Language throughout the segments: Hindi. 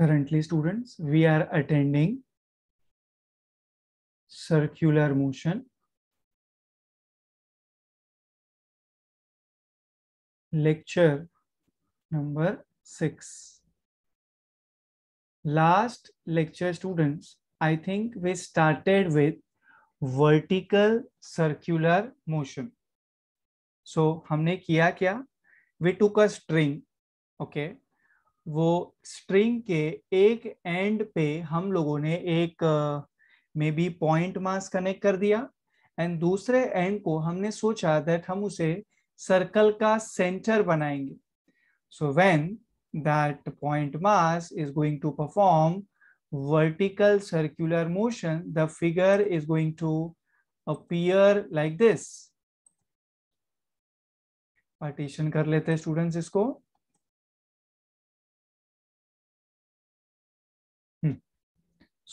currently students we are attending circular motion lecture number 6 last lecture students i think we started with vertical circular motion so humne kiya kya we took a string okay वो स्ट्रिंग के एक एंड पे हम लोगों ने एक maybe point mass connect कर दिया एंड दूसरे एंड को हमने सोचा दैट हम उसे सर्कल का सेंटर बनाएंगे so when that point mass is going to perform vertical circular motion the figure is going to appear like this partition कर लेते हैं स्टूडेंट्स इसको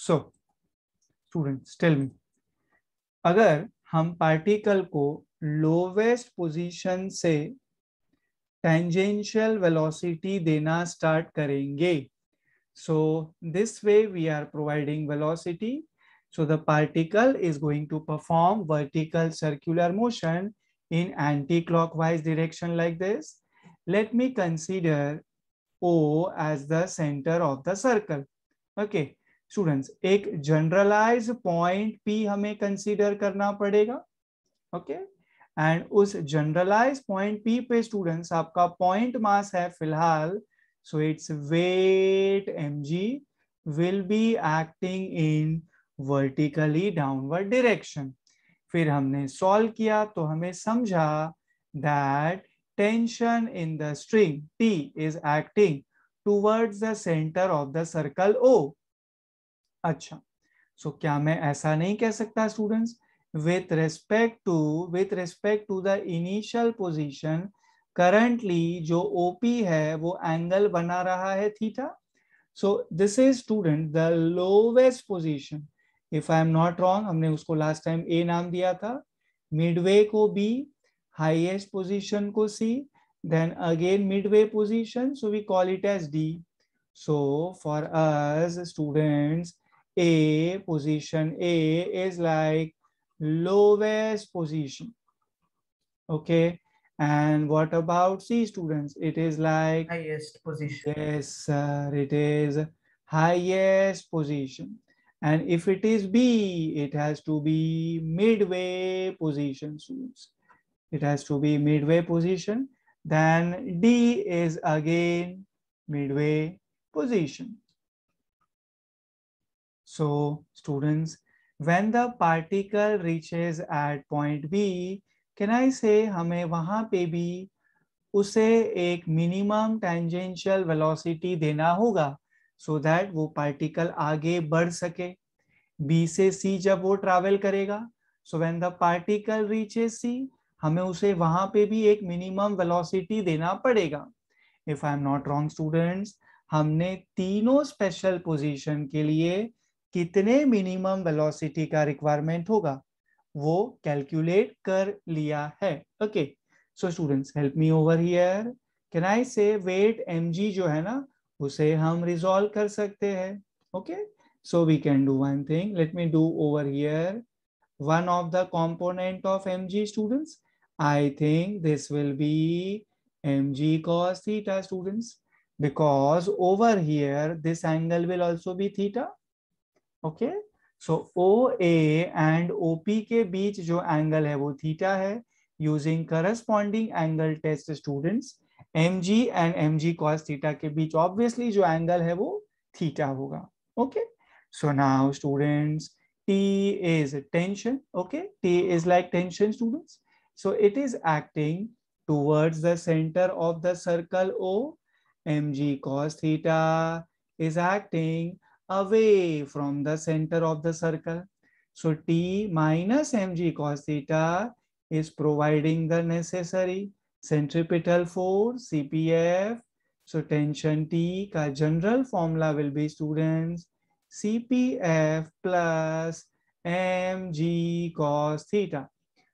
सो स्टूडेंट्स टेल मी अगर हम पार्टिकल को लोवेस्ट पोजीशन से टेंजेंशियल वेलोसिटी देना स्टार्ट करेंगे so this way we are providing velocity so the particle is going to perform vertical circular motion in anti clockwise direction like this let me consider O as the centre of the circle okay students एक जनरलाइज पॉइंट पी हमें कंसीडर करना पड़ेगा ओके okay? एंड उस जनरलाइज पॉइंट पी पे स्टूडेंट्स आपका पॉइंट मास है फिलहाल सो it's weight M will be acting in vertically downward direction फिर हमने सॉल्व किया तो हमें समझा that tension in the string T is acting towards the centre of the circle O अच्छा सो so, क्या मैं ऐसा नहीं कह सकता students with respect to with respect to the initial position currently जो ओपी है वो एंगल बना रहा है theta so this is student the lowest position if I am not wrong हमने उसको लास्ट टाइम ए नाम दिया था मिड वे को बी हाइएस्ट पोजिशन को C then again midway position so we call it as D so for us students A, position A is like lowest position. Okay. And what about C students? It is like highest position. Yes, sir. It is highest position. And if it is B, it has to be midway position students. It has to be midway position. Then D is again midway position. So students, when the particle reaches at point B, can I say hame wahan pe bhi use ek minimum tangential velocity dena hoga so that wo particle aage badh sake B se C jab wo travel karega so when the particle reaches C, hame use wahan pe bhi ek minimum velocity dena padega If I am not wrong students, हमने तीनों स्पेशल पोजीशन के लिए कितने मिनिमम वेलोसिटी का रिक्वायरमेंट होगा वो कैलकुलेट कर लिया है okay so students help me over here can I say weight MG जो है ना उसे हम रिजोल्व कर सकते हैं okay so we can do one thing let me do over here one of the component of MG students I think this will be M G cos theta students because over here this angle will also be theta okay so O A and O P के बीच जो एंगल है वो थीटा है using corresponding angle test students M G and M G cos theta के बीच ऑब्वियसली जो एंगल है वो थीटा होगा okay so now students T is tension, okay? T is like tension students. So it is acting towards the center of the circle O. Mg cos theta is acting away from the center of the circle. So T minus mg cos theta is providing the necessary centripetal force, CPF. So tension T general formula will be students CPF plus mg cos theta.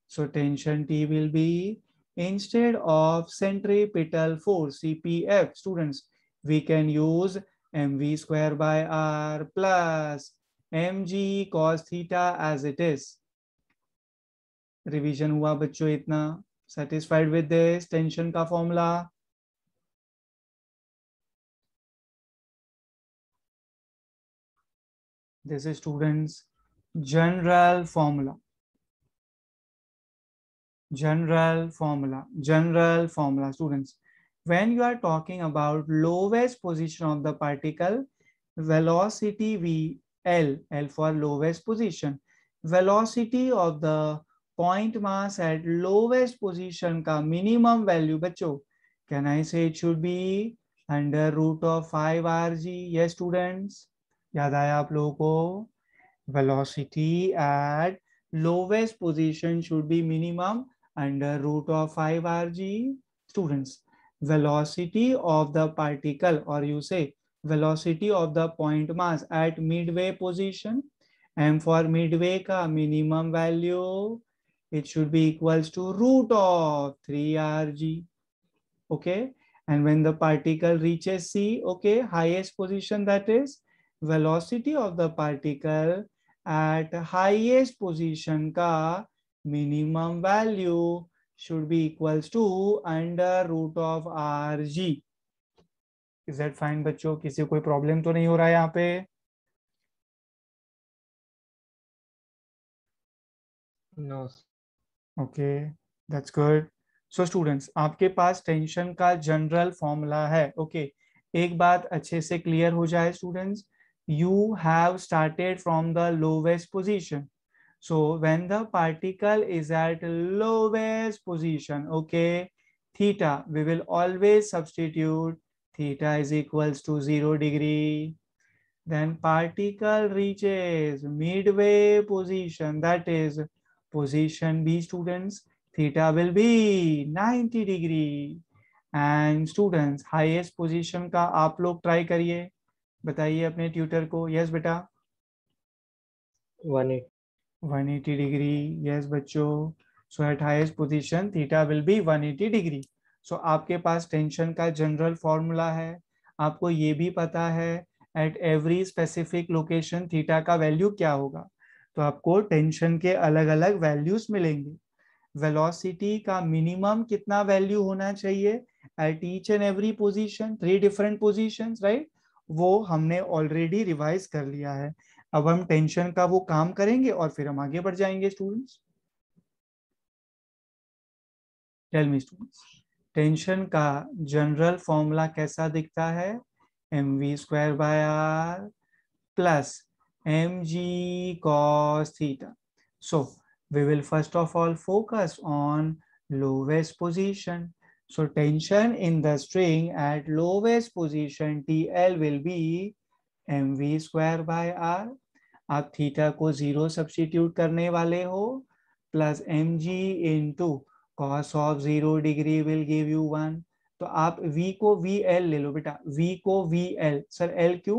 So tension T will be instead of centripetal force, CPF. Students, we can use M V square by R plus M G cos theta as it is revision हुआ बच्चों इतना सेटिस्फाइड विद दिस टेंशन का formula this is students general formula general formula general formula students when you are talking about lowest position of the particle, velocity V L, L for lowest position, velocity of the point mass at lowest position ka minimum value bacho. Can I say it should be under root of 5 RG? Yes, students. याद आया आप लोगों velocity at lowest position should be minimum under root of 5 RG. Students, velocity of the particle or you say velocity of the point mass at midway position and for midway ka minimum value it should be equals to root of 3rg okay and when the particle reaches c okay highest position that is velocity of the particle at highest position ka minimum value should be equals to under root of R G is that fine बच्चों किसी कोई प्रॉब्लम तो नहीं हो रहा है यहाँ पे no okay that's good so students आपके पास टेंशन का जनरल फॉर्मूला है ओके okay. एक बात अच्छे से क्लियर हो जाए students you have started from the lowest position So when the particle is at lowest position, okay, theta, we will always substitute theta is equals to 0 degree. Then particle reaches midway position, that is position B students, theta will be 90 degree. And students highest position का आप लोग ट्राई करिए बताइए अपने ट्यूटर को यस yes, बेटा 180 वन एटी डिग्री यस बच्चो so at highest position theta will be one eighty degree so आपके पास टेंशन का जनरल फॉर्मूला है आपको ये भी पता है at every specific location theta का वैल्यू क्या होगा तो आपको टेंशन के अलग अलग वैल्यूज मिलेंगे वेलोसिटी का मिनिमम कितना वैल्यू होना चाहिए at each and every position three different position right वो हमने ऑलरेडी रिवाइज कर लिया है अब हम टेंशन का वो काम करेंगे और फिर हम आगे बढ़ जाएंगे students tell me students tension का जनरल फॉर्मूला कैसा दिखता है M V square by R plus M G cos theta so we will first of all focus on lowest position so tension in the string at lowest position T L will be M V square by R आप थीटा को जीरो सब्सिट्यूट करने वाले हो plus M G into cos of zero degree will give you one तो आप v को वी एल ले लो बेटा v को V L sir L Q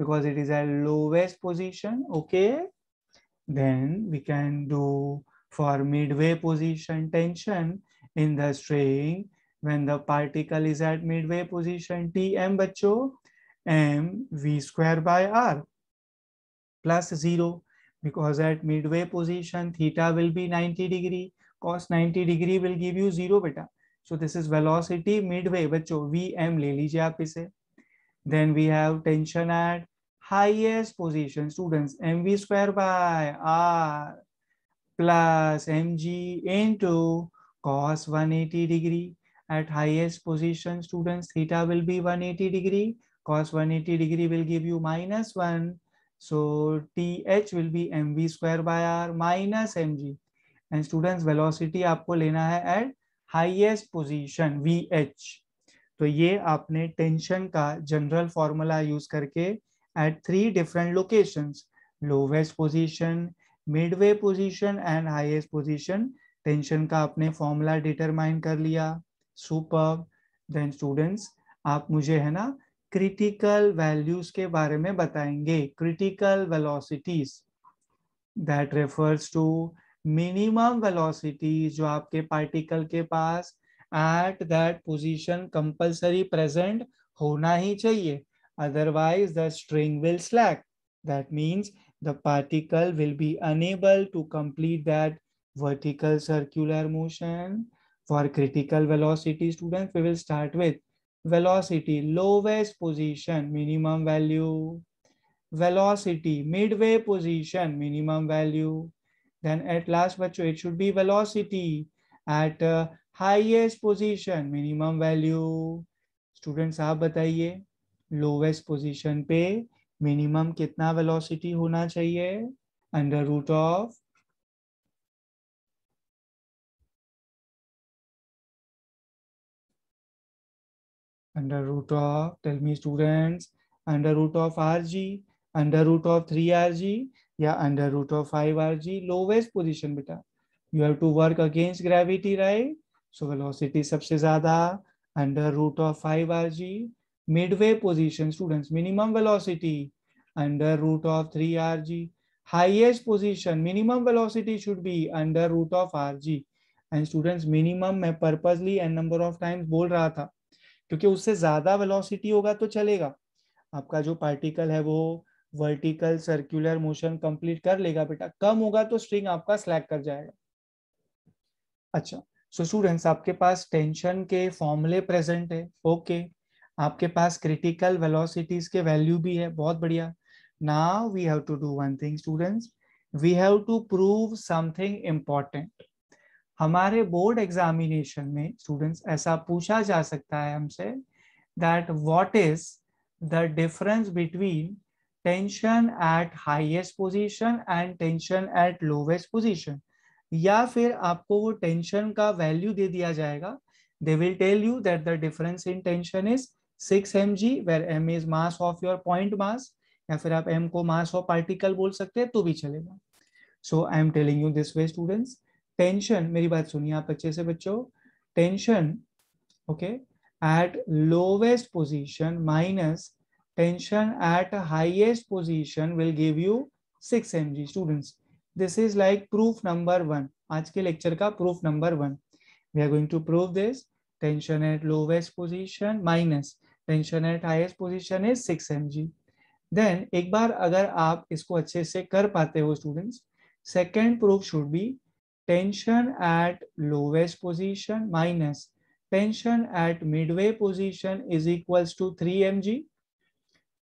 because it is a lowest position okay then we can do for midway position tension in the string when the particle is at midway position T M बच्चो M V square by R plus 0 because at midway position theta will be 90 degree cos 90 degree will give you 0 beta so this is velocity midway बच्चों vm ले लीजिए आप इसे then we have tension at highest position students mv square by r plus mg into cos 180 degree at highest position students theta will be 180 degree cos 180 degree will give you minus 1 So TH will be mv square by r minus mg. And students velocity आपको लेना है at highest position vh. तो ये आपने टेंशन का जनरल फॉर्मूला यूज करके at three different locations lowest position midway position and highest position tension का आपने फॉर्मूला डिटरमाइन कर लिया सुपर देन स्टूडेंट्स आप मुझे है ना क्रिटिकल वैल्यूज के बारे में बताएंगे critical velocities that refers to minimum velocities जो आपके पार्टिकल के पास at that position compulsory present होना ही चाहिए otherwise the string will slack that means the particle will be unable to complete that vertical circular motion for critical velocity student we will start with velocity lowest position minimum value velocity midway position minimum value then at last bacho it should be velocity at uh, highest position minimum value students आप बताइए lowest position पे minimum कितना velocity होना चाहिए under root of under root of tell me students under root of rg under root of 3rg या under root of five are G lowest position बेटा you have to work against gravity right so velocity सबसे ज्यादा under root of five R G midway position students minimum velocity under root of three R G highest position minimum velocity should be under root of R G and students minimum मैं purposely N number of times बोल रहा था क्योंकि उससे ज़्यादा वेलोसिटी होगा तो चलेगा आपका जो पार्टिकल है वो वर्टिकल सर्कुलर मोशन कंप्लीट कर लेगा बेटा कम होगा तो स्ट्रिंग आपका स्लैक कर जाएगा अच्छा सो स्टूडेंट्स आपके पास टेंशन के फॉर्मूले प्रेजेंट है ओके okay. आपके पास क्रिटिकल वेलोसिटीज के वैल्यू भी है बहुत बढ़िया now we have to do one thing students we have to prove something important हमारे बोर्ड एग्जामिनेशन में स्टूडेंट्स ऐसा पूछा जा सकता है हमसे that what is the difference between tension at highest position and tension at lowest position या फिर आपको वो टेंशन का वैल्यू दे दिया जाएगा they will tell you that the difference in tension is six M G where M is mass of your point mass या फिर आप एम को मास ऑफ पार्टिकल बोल सकते हैं तो भी चलेगा so I am telling you this way students tension मेरी बात सुनिए आप अच्छे से बच्चों tension okay at lowest position minus tension at highest position will give you six M G students this is like proof number one आज के लेक्चर का proof number one we are going to prove this tension at lowest position minus tension at highest position is six M G then एक बार अगर आप इसको अच्छे से कर पाते हो students second proof should be tension at lowest position minus tension at midway position is equals to 3 mg.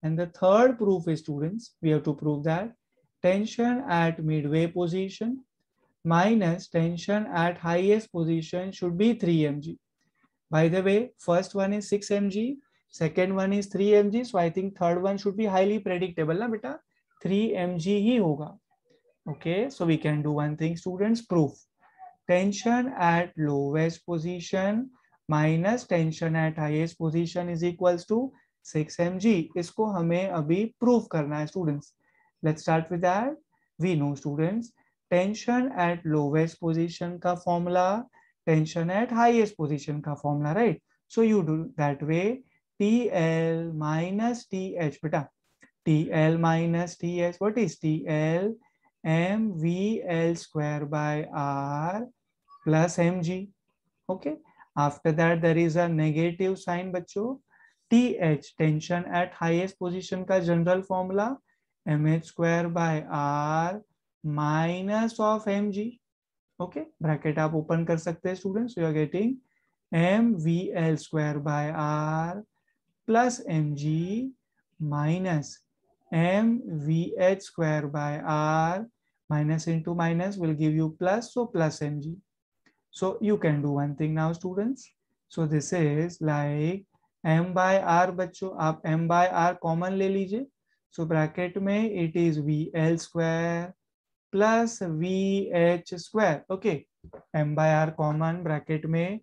And the third proof is students, we have to prove that tension at midway position minus tension at highest position should be 3 mg. By the way, first one is 6 mg, second one is 3 mg. So I think third one should be highly predictable. Na, beta? 3 mg hi hoga okay so we can do one thing students proof tension at lowest position minus tension at highest position is equals to 6 mg isko hame abhi proof karna hai students let's start with that we know students tension at lowest position ka formula tension at highest position ka formula right so you do that way tl minus th beta tl minus ts what is tl M V L square by R plus M G okay after that there is a negative sign बच्चों T H tension at highest position का general formula M H square by are minus of M ji okay bracket आप ओपन कर सकते हैं students you are getting M V L square by R plus M G minus M V H square by R minus into minus will give you plus so plus mg so you can do one thing now students so this is like m by r बच्चों आप m by r कॉमन ले लीजिए सो so, ब्रैकेट में it is V L square plus V H square okay M by R common bracket में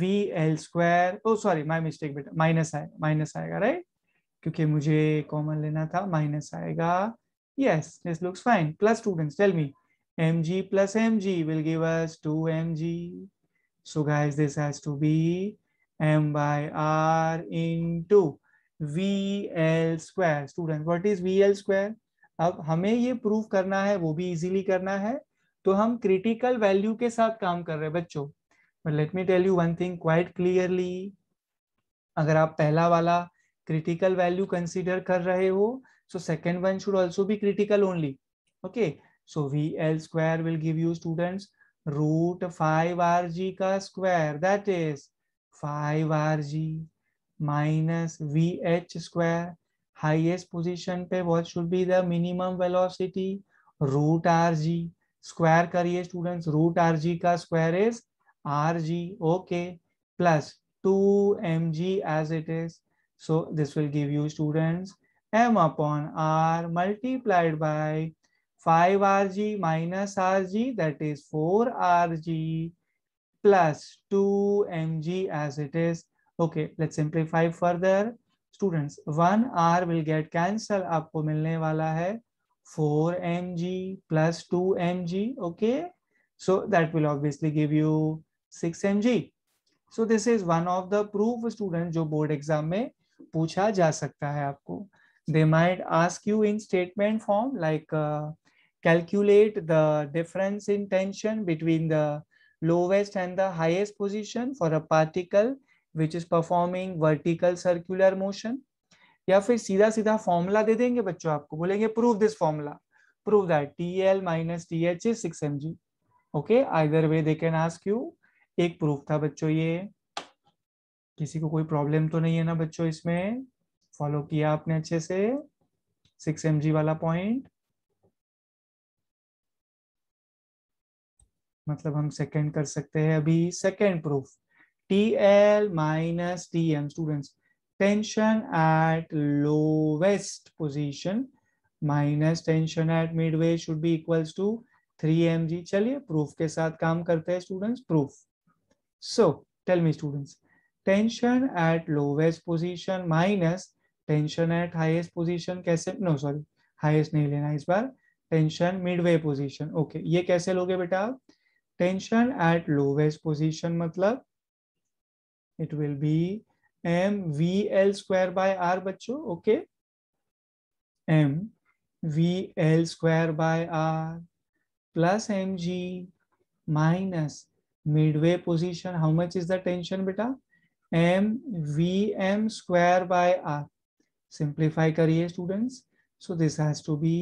V L square oh sorry my mistake बेटा माइनस आएगा माइनस आएगा राइट क्योंकि मुझे कॉमन लेना था माइनस आएगा Yes, this looks fine. Plus students, tell me, mg plus mg will give us 2mg. So guys, this has to be m by r into vl square. Student, what is vl square? अब हमें ये प्रूव करना है वो भी इजीली करना है तो हम क्रिटिकल वैल्यू के साथ काम कर रहे हैं बच्चों but let me tell you one thing quite clearly अगर आप पहला वाला क्रिटिकल वैल्यू कंसीडर कर रहे हो So second one should also be critical only. Okay. So VL square will give you students root 5 rg ka square. That is 5 rg minus VH square. Highest position pe what should be the minimum velocity? Root RG. Square kariye students. Root RG ka square is RG. Okay. Plus 2 mg as it is. So this will give you students m upon r multiplied by 5rg minus rg that is 4rg plus 2mg as it is. Okay, let's simplify further. Students, 1r will get cancelled. आपको मिलने वाला है 4mg plus 2mg. Okay, so that will obviously give you 6mg. So this is one of the proof student जो board exam में पूछा जा सकता है आपको. they might ask you in statement form like uh, calculate the difference in tension between the lowest and the highest position for a particle which is performing vertical circular motion या फिर सीधा सीधा फॉर्मूला दे देंगे बच्चों आपको बोलेंगे prove this formula prove that T L minus T H is six M ji okay either way they can ask you एक प्रूफ था बच्चों ये किसी को कोई प्रॉब्लम तो नहीं है ना बच्चों इसमें फॉलो किया आपने अच्छे से सिक्स एम वाला पॉइंट मतलब हम सेकेंड कर सकते हैं अभी second proof T L minus T M student students tension at lowest position minus tension at midway should be equals to 3mg चलिए प्रूफ के साथ काम करते हैं students proof so tell me students tension at lowest position minus tension at highest position कैसे नो सॉरी हाईएस्ट नहीं लेना इस बार टेंशन मिडवे पोजीशन ओके ये कैसे लोगे बेटा आप टेंशन एट लोवेस्ट पोजीशन मतलब it will be M V L square by R बच्चों okay M V L square by R plus M G minus midway how much is the tension बेटा M v m square by r simplify करिए students so this has to be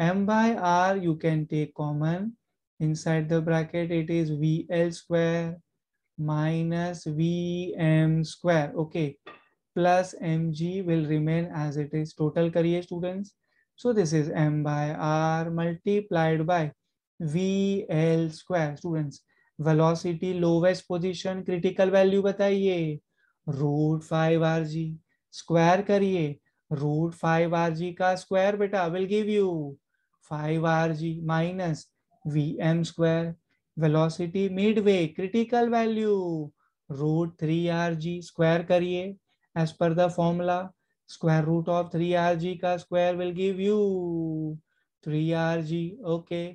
m by r you can take common inside the bracket it is V L square minus v m square okay plus M g will remain as it is total करिए students so this is m by r multiplied by v L square students velocity lowest position critical value बताइए root five are g square करिए रूट फाइव आर जी का स्क्वायर बेटा will give you five are g minus v m square velocity mid way critical value root three are g square करिए as per the formula square root of three R G का square will give you three are g okay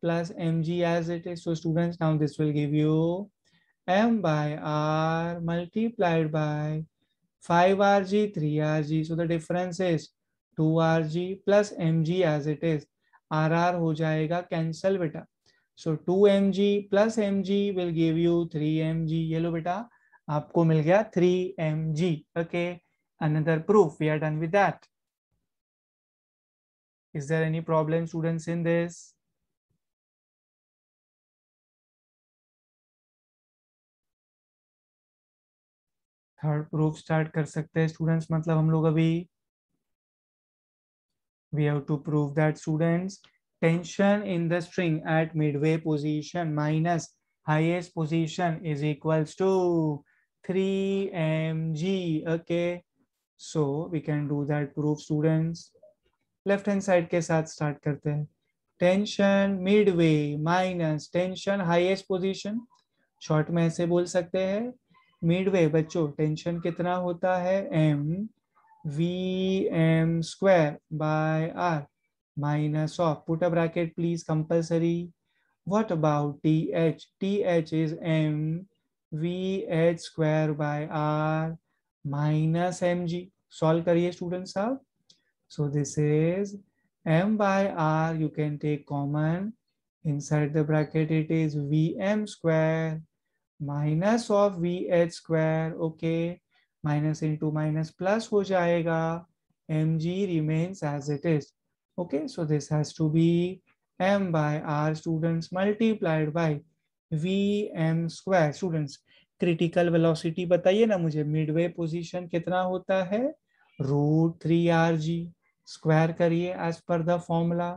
plus M g as it is so students, now this will give you m by r multiplied by 5 Rg, 3 Rg. So the difference is 2 Rg plus Mg as it is. Rr हो जाएगा cancel बेटा. So 2 Mg plus Mg will give you 3 Mg. ये लो बेटा आपको मिल गया 3 Mg. Okay. Another proof. We are done with that. Is there any problem students in this? Third proof start कर सकते हैं स्टूडेंट्स मतलब हम लोग अभी we have to prove that students tension in the string at midway position minus highest position is equals to three m ji okay so we can do that proof students left hand side के साथ स्टार्ट करते हैं tension midway minus tension highest position short में ऐसे बोल सकते हैं मिडवे बच्चों टेंशन कितना होता है M v m square by are minus of put a bracket please compulsory what about T H T H is m V H square by are minus M g solve करिए स्टूडेंट्स साहब so this is m by r you can take common inside the bracket it is v m square minus of V H square okay minus into minus plus हो जाएगा m g remains as it is okay so this has to be m by are students multiplied by v m square students critical velocity बताइए ना मुझे मिडवे पोजीशन कितना होता है root three are g square करिए as per the formula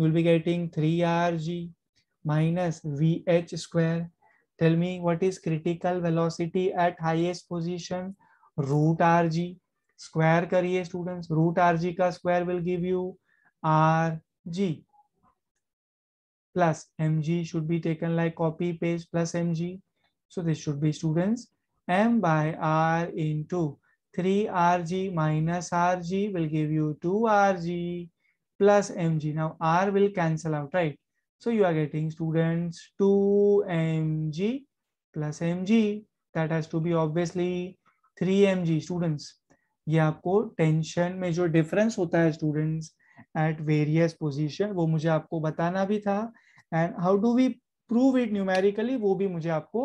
you will be getting three are g minus V H square Tell me what is critical velocity at highest position? Root RG. Square करिए students. Root RG square will give you RG. Plus MG should be taken like copy paste plus MG. So this should be students M by R into 3RG minus RG will give you 2RG plus mg. Now R will cancel out, right? So you are getting students 2mg plus mg that has to be obviously 3mg students. ये आपको टेंशन में जो डिफरेंस होता है स्टूडेंट्स एट वेरियस पोजीशन वो मुझे आपको बताना भी था and how do we prove it numerically वो भी मुझे आपको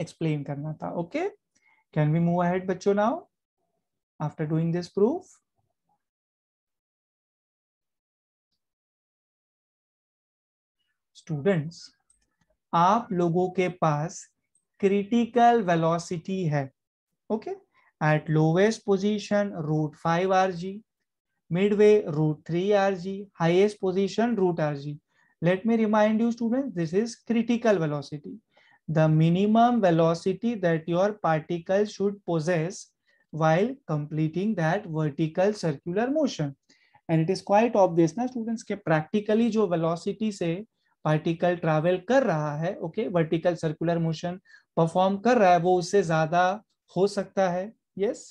एक्सप्लेन करना था okay can we move ahead बच्चों now after doing this proof students आप लोगों के पास क्रिटिकल वेलोसिटी है okay at lowest position root five R G midway root three R G highest position root R G let me remind you student this is critical velocity the minimum velocity that your particle should possess while completing that vertical circular motion and it is quite obvious ना स्टूडेंट्स के प्रैक्टिकली जो वेलोसिटी से पार्टिकल ट्रैवल कर रहा है okay vertical circular motion perform कर रहा है वो उससे ज्यादा हो सकता है yes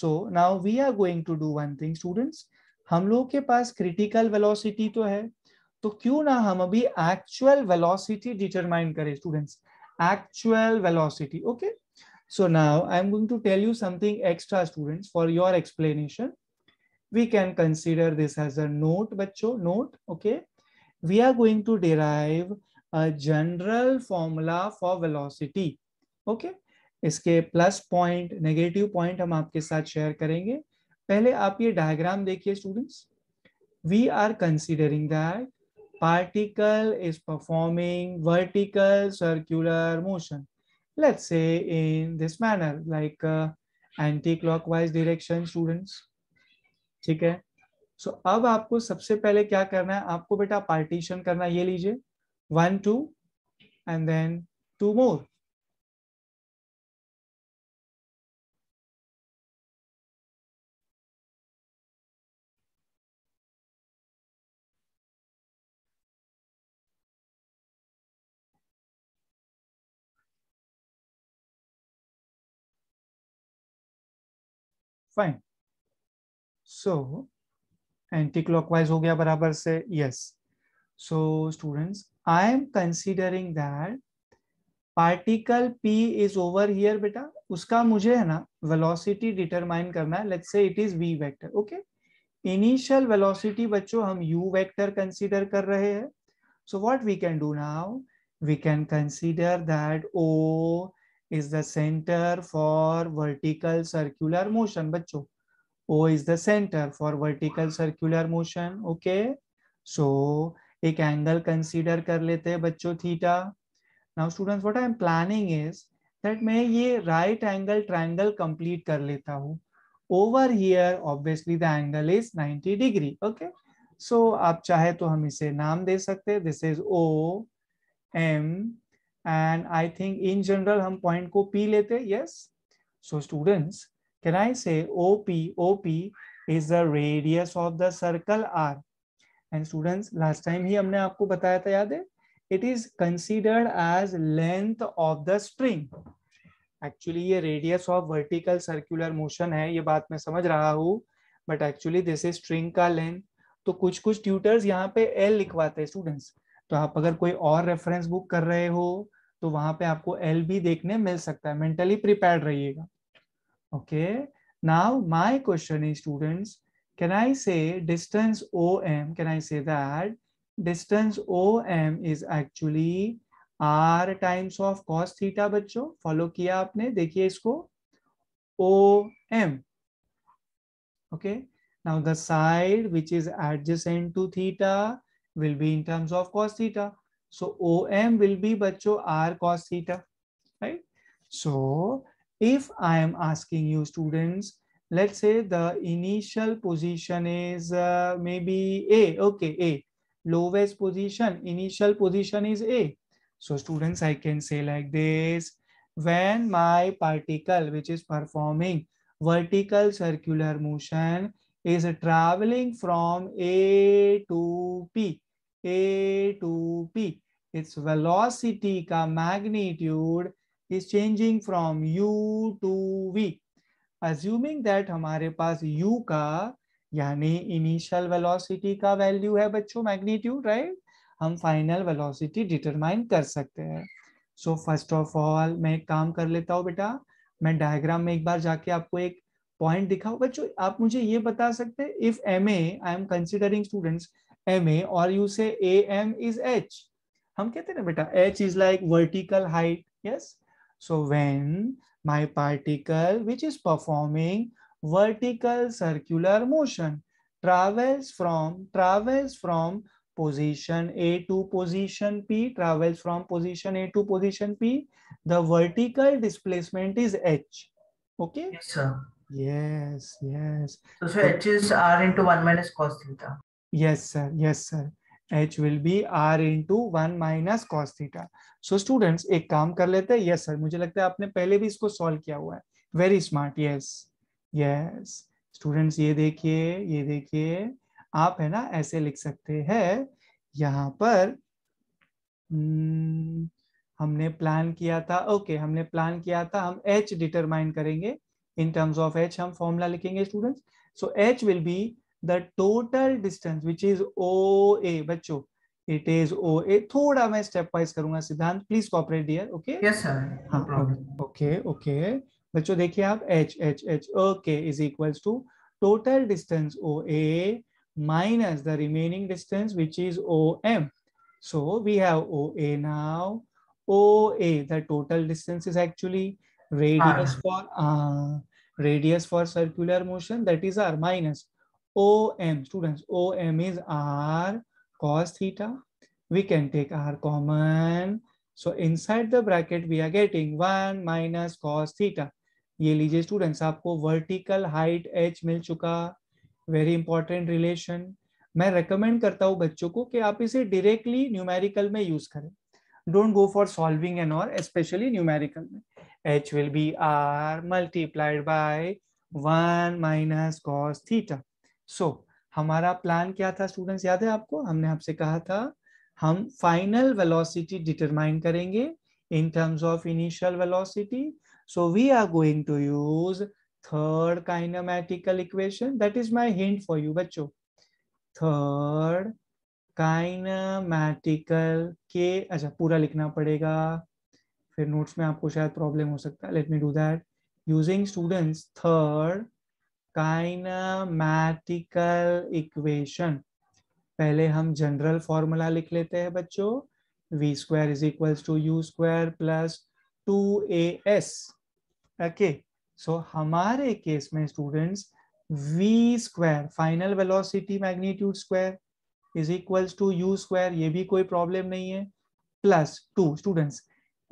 so now we are going to do one thing students हम लोगों के पास क्रिटिकल वेलोसिटी तो है तो क्यों ना हम अभी एक्चुअल वेलोसिटी डिटरमाइन करें students actual velocity okay so so now i'm going to tell you something extra students for your explanation we can consider this as a note bachcho note okay we are going to derive a general formula for velocity okay इसके प्लस पॉइंट नेगेटिव पॉइंट हम आपके साथ शेयर करेंगे पहले आप ये डायग्राम देखिए students we are considering that particle is performing vertical circular motion let's say in this manner like anti clockwise direction students ठीक है सो so, अब आपको सबसे पहले क्या करना है आपको बेटा पार्टीशन करना ये लीजिए one two and then two more so so anti clockwise हो गया बराबर से yes so students I am considering that particle P is over here बेटा उसका मुझे है ना वेलोसिटी डिटरमाइन करना है let's say it is v vector okay initial velocity बच्चों हम यू वेक्टर कंसीडर कर रहे हैं so what we can do now we can consider that O is the centre for vertical circular motion बच्चों O is the center for vertical circular motion. Okay. So एक angle consider कर लेते हैं बच्चों theta. Now students, what I am planning is that मैं ये right angle triangle complete कर लेता हूँ. Over here, obviously the angle is 90 degree. Okay. So आप चाहे तो हम इसे नाम दे सकते हैं. This is O M and I think in general हम point को P लेते हैं. Yes. So students, Can I say OP? OP is the radius of the circle R. And students, last time hi humne aapko बताया था याद है It is considered as length of the string. Actually ये radius of vertical circular motion है ये बात मैं समझ रहा हूँ but actually this is string का लेंथ तो कुछ कुछ ट्यूटर्स यहाँ पे एल लिखवाते हैं स्टूडेंट्स तो आप अगर कोई और रेफरेंस बुक कर रहे हो तो वहां पे आपको एल भी देखने मिल सकता है मेंटली प्रिपेयर रहिएगा Okay. Now my question is students, can I say distance OM? Can I say that distance OM is actually R times of cos theta bachcho follow kiya aapne dekhiye isko om Okay. Now the side which is adjacent to theta will be in terms of cos theta. So OM will be bachcho R cos theta. Right. So If I am asking you students, let's say the initial position is uh, maybe A, okay, A. Lowest position, initial position is A. So students, I can say like this, when my particle which is performing vertical circular motion is traveling from A to P, A to P, its velocity ka magnitude is changing from u to v. Assuming that हमारे पास u का यानी initial velocity का value है बच्चों magnitude right हम final velocity determine कर सकते हैं so first of all मैं एक काम कर लेता हूँ बेटा मैं डायग्राम में एक बार जाके आपको एक पॉइंट दिखाऊं बच्चों आप मुझे ये बता सकते हैं if M A I am considering students M A और यू से एम इज एच हम कहते हैं ना बेटा h is like vertical height yes So when my particle, which is performing vertical circular motion, travels from, travels from position A to position P, travels from position A to position P, the vertical displacement is H. Okay? Yes, sir. Yes, yes. So, so H is R into 1 minus cos theta. Yes, sir. Yes, sir. H will be r into one minus cos theta so students एक काम कर लेते हैं यस सर मुझे लगता है आपने पहले भी इसको सॉल्व किया हुआ है very smart yes yes students ये देखिए ये देखिए आप है ना ऐसे लिख सकते हैं यहाँ पर हम्म, हमने प्लान किया था ओके okay, हमने प्लान किया था हम एच डिटरमाइन करेंगे इन टर्म्स ऑफ एच हम फॉर्मूला लिखेंगे students so h will be the total distance which is O A बच्चो इट इज ओ ए थोड़ा मैं स्टेप वाइज करूंगा Siddhant please cooperate dear okay okay okay बच्चो देखिए आप h h h okay is equal to total distance O A minus the remaining distance which is O M so we have O A now O A the total distance is actually radius for radius for circular motion that is r minus OM, students, OM is R cos theta. We can take R common. So inside the bracket we are getting 1 minus cos theta. ये लीजिए स्टूडेंट्स आपको वर्टिकल हाइट h मिल चुका वेरी इंपॉर्टेंट रिलेशन मैं रेकमेंड करता हूँ बच्चों को कि आप इसे डायरेक्टली न्यूमेरिकल में यूज करें don't go for solving and और स्पेशली न्यूमेरिकल में h will be r multiplied by 1 minus cos theta so so, हमारा प्लान क्या था स्टूडेंट्स याद है आपको हमने आपसे कहा था हम फाइनल वेलोसिटी डिटरमाइन करेंगे in terms of initial velocity so we are going to use third kinematical equation that is my hint for you बच्चों थर्ड काइनामेटिकल के अच्छा पूरा लिखना पड़ेगा फिर नोट्स में आपको शायद प्रॉब्लम हो सकता है let me do that using students third kinematical equation पहले हम जनरल फॉर्मूला लिख लेते हैं बच्चों v square is equal to u square plus two a s okay so हमारे केस में students v square final velocity magnitude square is equals to u square ये भी कोई प्रॉब्लम नहीं है plus two students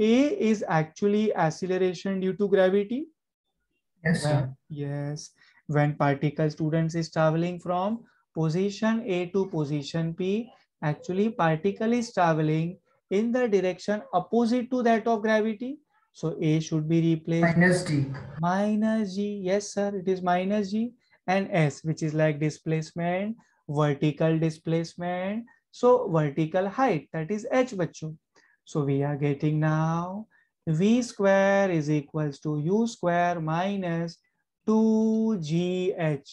a is actually acceleration due to gravity yes when particle students is traveling from position A to position P, actually particle is traveling in the direction opposite to that of gravity. So A should be replaced. Minus G. Minus G. Yes, sir. It is minus G and S, which is like displacement, vertical displacement. So vertical height, that is H, bachu. So we are getting now V square is equals to U square minus 2gh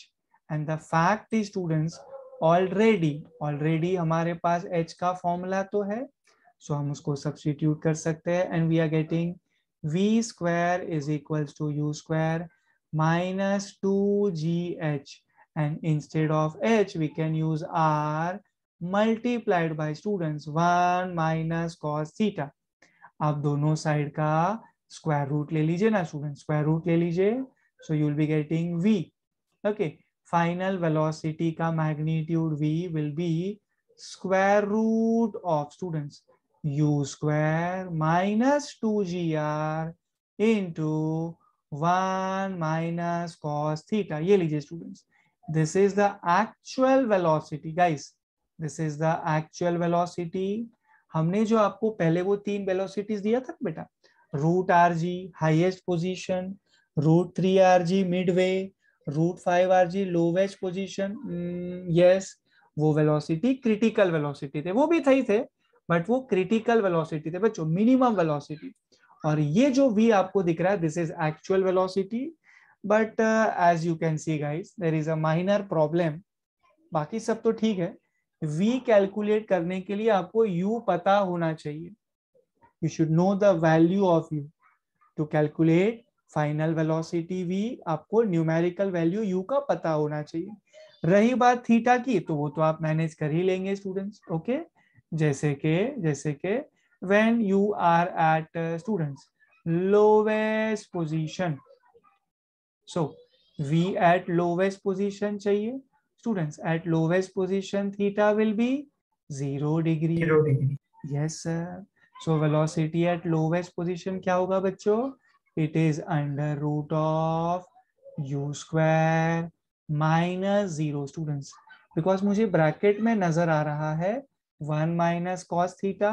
and the fact is students already already हमारे पास h का फॉर्मूला तो है सो so हम उसको सब्सटीट्यूट कर सकते हैं and we are getting v square is equals to u square minus 2gh and instead of h we can use r multiplied by students 1 minus cos theta आप दोनों साइड का स्क्वायर रूट ले लीजिए ना स्टूडेंट स्क्वायर रूट ले लीजिए so you will be getting v okay final velocity ka magnitude v will be square root of students u square minus 2gr into 1 minus cos theta ye lijiye students this is the actual velocity guys this is the actual velocity हमने जो आपको पहले वो तीन वेलोसिटीज दिया था बेटा root R G highest position root 3 rg midway root 5 rg lowest position mm, yes वो वेलोसिटी क्रिटिकल वेलोसिटी थे वो भी थे ही थे बट वो क्रिटिकल वेलोसिटी थे बच्चों मिनिमम वेलोसिटी और ये जो वी आपको दिख रहा है this is actual velocity but as you can see guys there is a minor problem बाकी सब तो ठीक है वी कैलकुलेट करने के लिए आपको यू पता होना चाहिए you should know the value of u to calculate final velocity v आपको न्यूमेरिकल वैल्यू यू का पता होना चाहिए रही बात थीटा की तो वो तो आप मैनेज कर ही लेंगे स्टूडेंट्स ओके जैसे के जैसे के when you are at students lowest position so v at lowest position चाहिए students at lowest position theta will be zero degree yes sir so velocity at lowest position क्या होगा बच्चों it is under root of u square minus zero students because मुझे ब्रैकेट में नजर आ रहा है one minus cos theta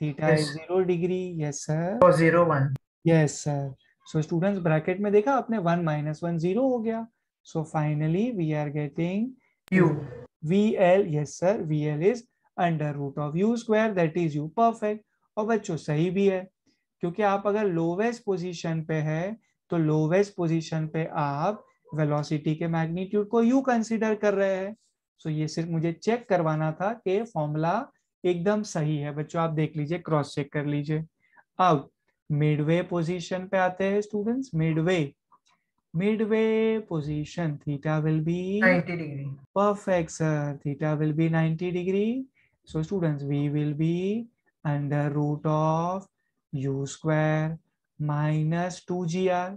theta is zero degree yes sir zero one yes sir so students bracket में देखा अपने वन माइनस वन जीरो हो गया so finally we are getting u v l yes sir v l is under root of you square that is u perfect और बच्चों सही भी है क्योंकि आप अगर लोवेस्ट पोजीशन पे है तो लोवेस्ट पोजीशन पे आप वेलोसिटी के मैग्नीट्यूड को यू कंसिडर कर रहे हैं सो ये सिर्फ मुझे चेक करवाना था कि फॉर्मूला एकदम सही है बच्चों आप देख लीजिए क्रॉस चेक कर लीजिए अब मिडवे पोजीशन पे आते हैं students midway midway position theta will be 90 degree perfect sir theta will be 90 degree so students v will be under root of you square minus two ji r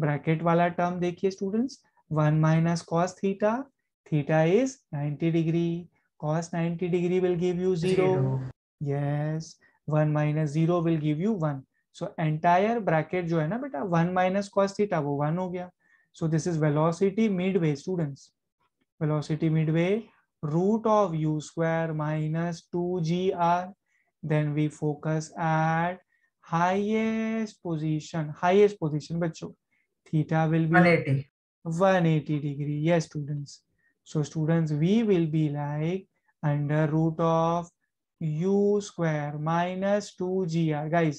bracket वाला टर्म देखिए students one minus cos theta theta is ninety degree cos ninety degree will give you zero yes one minus zero will give you one so entire bracket जो है ना बेटा वन माइनस कॉस थीटा वो वन हो गया so this is velocity mid way students velocity mid way root of you square minus two ji r then we focus at highest position highest position bachcho theta will be 180 180 degree yes students so students we will be like under root of u square minus 2gr guys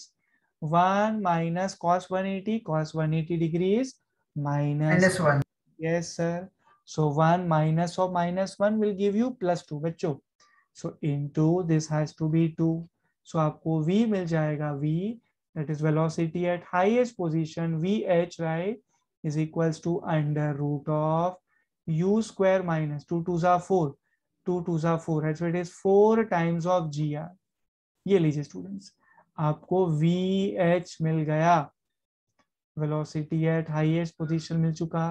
1 minus cos 180 cos 180 degree is minus, minus 1 yes sir so 1 minus or minus 1 will give you plus 2 bacho so into this has to be 2 so so आपको v मिल जाएगा v that is velocity at highest position v h right is equals to under root of u square minus 2 2 R 4 2 2 जा 4 that's what is 4 times of gr ये लीजिए स्टूडेंट्स आपको v h मिल गया वेलोसिटी एट हाईएस्ट पोजीशन मिल चुका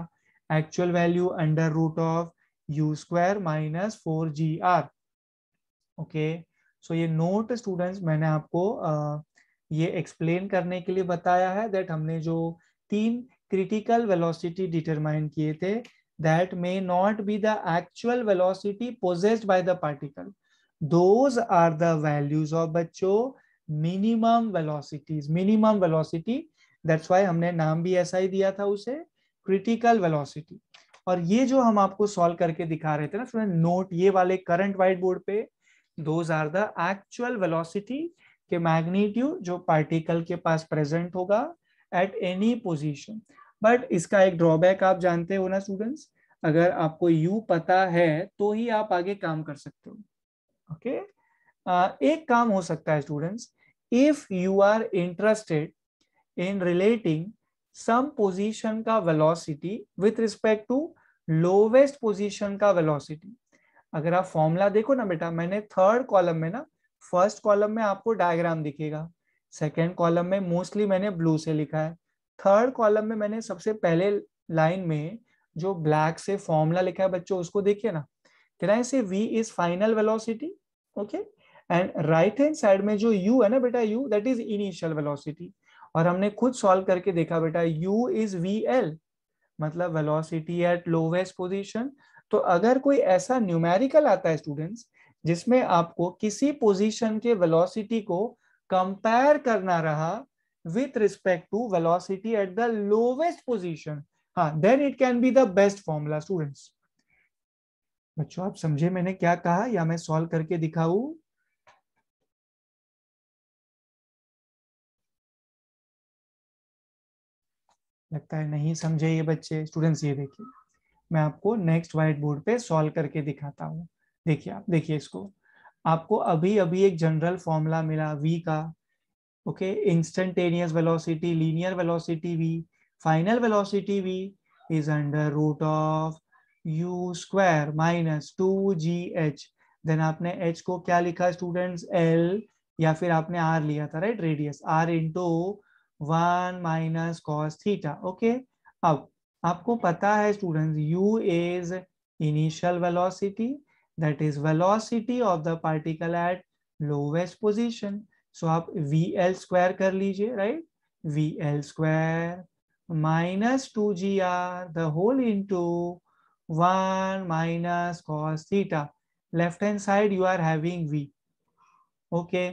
actual value under root of u square minus 4 gr okay okay. सो ये नोट स्टूडेंट्स मैंने आपको आ, ये एक्सप्लेन करने के लिए बताया है दैट हमने जो तीन क्रिटिकल वेलोसिटी डिटरमाइन किए थे that may not be the actual velocity possessed by the particle those are the values of बच्चों minimum velocities minimum velocity that's why हमने नाम भी ऐसा ही दिया था उसे क्रिटिकल वेलोसिटी और ये जो हम आपको सॉल्व करके दिखा रहे थे ना स्टूडेंट नोट ये वाले करंट व्हाइट बोर्ड पे those are the actual velocity के मैग्नीट्यूड जो पार्टिकल के पास प्रेजेंट होगा एट एनी पोजिशन बट इसका एक ड्रॉबैक आप जानते हो ना स्टूडेंट्स अगर आपको u पता है तो ही आप आगे काम कर सकते हो ओके okay? एक काम हो सकता है students if you are interested in relating some position का velocity with respect to lowest position का वेलोसिटी अगर आप फॉर्मूला देखो ना बेटा मैंने थर्ड कॉलम में ना फर्स्ट कॉलम में आपको डायग्राम दिखेगा सेकेंड कॉलम में मोस्टली मैंने ब्लू से लिखा है थर्ड कॉलम में मैंने सबसे पहले लाइन में जो ब्लैक से फॉर्मूला लिखा है बच्चों उसको देखिए ना can I say V is final velocity okay and right hand side में जो यू है ना बेटा U that is initial velocity और हमने खुद सॉल्व करके देखा बेटा u इज वी एल मतलब वेलोसिटी एट लोवेस्ट पोजीशन तो अगर कोई ऐसा न्यूमेरिकल आता है स्टूडेंट्स जिसमें आपको किसी पोजीशन के वेलोसिटी को कंपेयर करना रहा with respect to velocity at the lowest position हाँ then it can be the best formula students बच्चों आप समझे मैंने क्या कहा या मैं सॉल्व करके दिखाऊ लगता है नहीं समझे ये बच्चे स्टूडेंट्स ये देखिए मैं आपको नेक्स्ट व्हाइट बोर्ड पे सॉल्व करके दिखाता हूँ देखिए आप देखिए इसको आपको अभी अभी एक जनरल फॉर्मूला मिला वी का okay instantaneous velocity linear velocity V final velocity V is under root of you square minus two G H then आपने एच को क्या लिखा स्टूडेंट्स एल या फिर आपने आर लिया था right radius R into one minus cos theta okay अब आपको पता है student U is initial velocity that is velocity of the particle at lowest position so आप वी एल स्क्वायर कर लीजिए right V L square minus two ji R the whole into one minus cos theta left hand side you are having V okay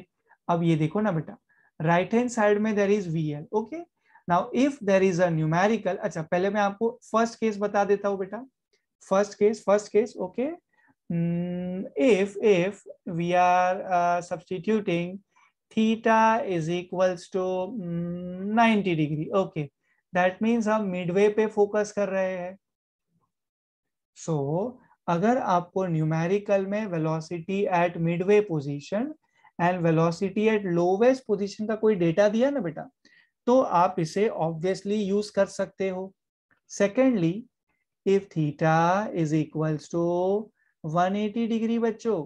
अब ये देखो ना बेटा राइट हैंड साइड में there is we L okay now if there is a numerical अच्छा पहले मैं आपको फर्स्ट केस बता देता हूँ बेटा first case first case okay if if we are uh, substituting theta is equals to 90 degree okay that means हम midway पे focus कर रहे हैं so अगर आपको numerical में velocity at midway position and velocity at lowest position का कोई data दिया ना बेटा तो आप इसे ऑब्वियसली यूज कर सकते हो secondly if theta is equals to 180 degree बच्चों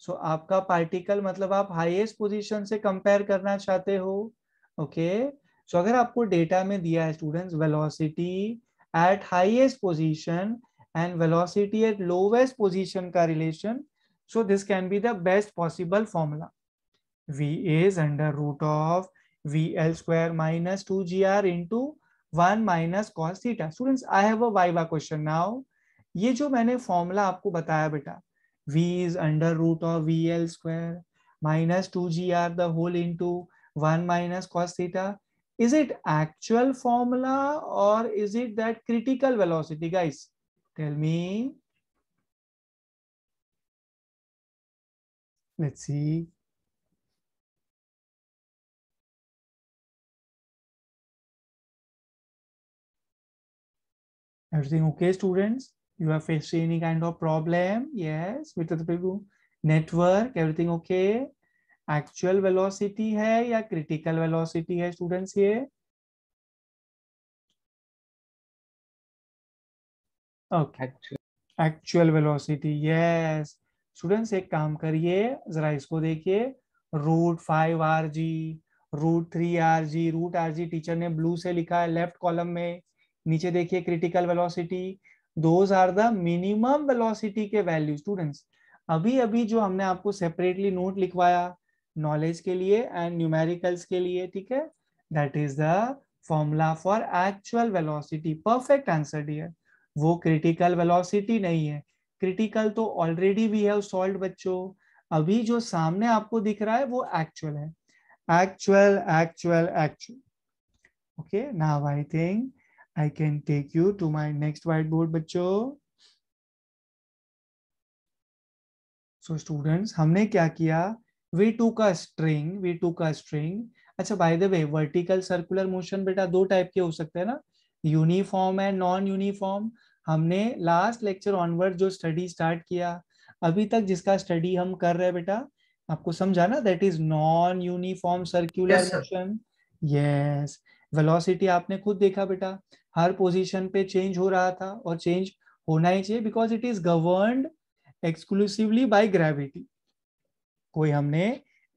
सो so, आपका पार्टिकल मतलब आप हाईएस्ट पोजीशन से कंपेयर करना चाहते हो ओके okay? सो so, अगर आपको डेटा में दिया है students velocity at highest position and velocity at lowest position का relation so this can be the best possible formula V is under root of VL square minus 2GR into 1 minus cos theta. Students, I have a viva question now. ये जो मैंने फॉर्मूला आपको बताया बेटा V is under root of VL square minus 2GR the whole into 1 minus cos theta. Is it actual formula or is it that critical velocity? Guys, tell me. Let's see. Everything okay, students? You have faced any kind of problem? Yes, with the people. Network, everything okay? Actual velocity है या क्रिटिकल वेलोसिटी है स्टूडेंट्स ये एक्चुअल वेलोसिटी यस स्टूडेंट्स एक काम करिए जरा इसको देखिए root five are G root three are G root are G teacher ने ब्लू से लिखा है लेफ्ट कॉलम में नीचे देखिए critical velocity those are the minimum velocity के वैल्यू स्टूडेंट्स अभी अभी जो हमने आपको सेपरेटली नोट लिखवाया नॉलेज के लिए एंड न्यूमेरिकल्स के लिए ठीक है that is the formula for actual velocity perfect answer dear वो क्रिटिकल वेलोसिटी नहीं है क्रिटिकल तो ऑलरेडी भी है उस सॉल्व बच्चों अभी जो सामने आपको दिख रहा है वो एक्चुअल है actual actual actual okay now I think I can take you to my next white board बच्चो सो स्टूडेंट्स हमने क्या किया वी टू का स्ट्रिंग वी टू का स्ट्रिंग अच्छा by the way vertical circular motion बेटा दो टाइप के हो सकते हैं ना यूनिफॉर्म है नॉन यूनिफॉर्म हमने लास्ट लेक्चर ऑनवर्ड जो स्टडी स्टार्ट किया अभी तक जिसका स्टडी हम कर रहे हैं बेटा आपको समझा ना that is non uniform circular motion yes velocity आपने खुद देखा बेटा हर पोजीशन पे चेंज हो रहा था और चेंज होना ही चाहिए because it is govern exclusively by gravity कोई हमने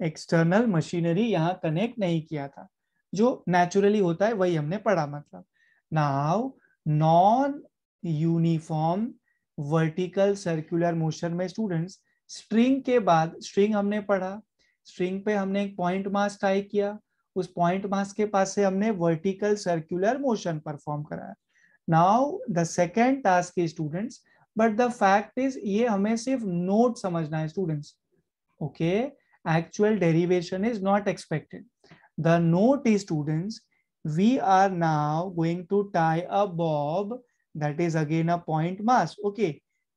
एक्सटर्नल मशीनरी यहाँ कनेक्ट नहीं किया था जो नेचुरली होता है वही हमने पढ़ा मतलब now non uniform vertical circular motion में स्टूडेंट्स स्ट्रिंग के बाद स्ट्रिंग हमने पढ़ा स्ट्रिंग पे हमने एक पॉइंट मास ट्राई किया उस पॉइंट मास के पास से हमने वर्टिकल सर्कुलर मोशन परफॉर्म कराया now the second task students but the fact is ये हमें सिर्फ नोट समझना है students okay actual derivation is not expected the note is students we are now going to tie a bob that is again a point mass okay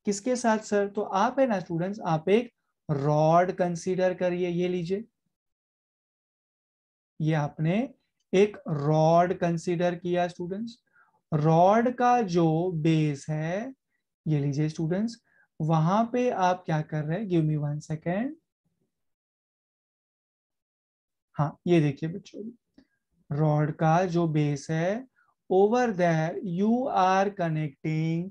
किसके साथ सर तो आप है ना स्टूडेंट्स आप एक रॉड कंसीडर करिए ये लीजिए ये आपने एक रॉड कंसीडर किया स्टूडेंट्स रॉड का जो बेस है ये लीजिए स्टूडेंट्स वहां पे आप क्या कर रहे हैं गिव मी वन सेकेंड हाँ ये देखिए बच्चों रॉड का जो बेस है over there you are connecting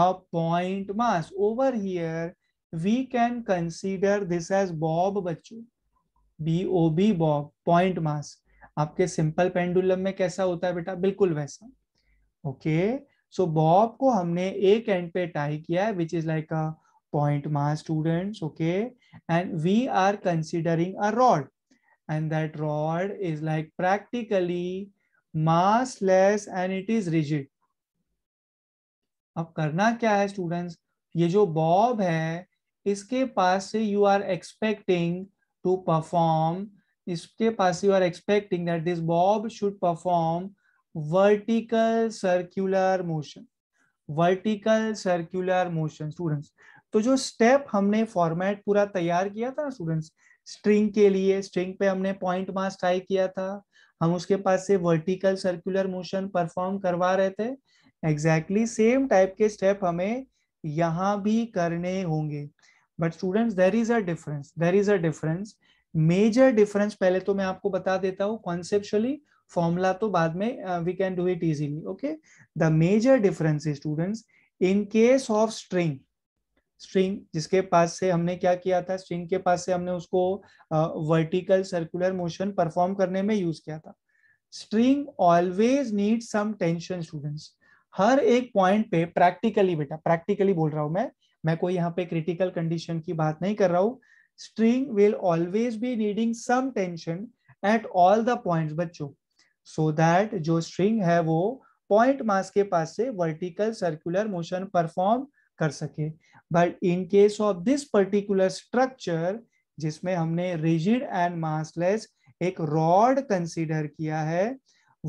a point mass over here we can consider this as bob बच्चों B O B bob point mass आपके सिंपल पेंडुलम में कैसा होता है बेटा बिल्कुल वैसा ओके सो बॉब को हमने एक एंड पे टाई किया है which is like a point mass students okay and we are considering a rod and that rod is like practically massless and it is rigid अब करना क्या है स्टूडेंट्स ये जो बॉब है इसके पास से you are expecting to perform iske पास you are expecting that this bob should perform vertical circular motion vertical circular motion students तो जो स्टेप हमने फॉर्मेट पूरा तैयार किया था स्टूडेंट्स स्ट्रिंग के लिए स्ट्रिंग पे हमने पॉइंट मास टाई किया था हम उसके पास से वर्टिकल सर्कुलर मोशन परफॉर्म करवा रहे थे एग्जैक्टली सेम टाइप के स्टेप हमें यहाँ भी करने होंगे but students there is a difference there is a difference major difference पहले तो मैं आपको बता देता हूँ कॉन्सेप्चुअली फॉर्मूला तो बाद में we can do it easily okay the major difference is students in case of string string जिसके पास से हमने क्या किया था स्ट्रिंग के पास से हमने उसको वर्टिकल सर्कुलर मोशन परफॉर्म करने में यूज किया था string always need some tension students हर एक पॉइंट पे प्रैक्टिकली बेटा प्रैक्टिकली बोल रहा हूं मैं मैं कोई यहाँ पे क्रिटिकल कंडीशन की बात नहीं कर रहा हूँ string will always be needing some tension at all the points बच्चों सो दैट जो स्ट्रिंग है वो पॉइंट मास के पास से वर्टिकल सर्कुलर मोशन परफॉर्म कर सके but in case of this particular structure जिसमें हमने रिजिड एंड मासलेस एक रॉड कंसीडर किया है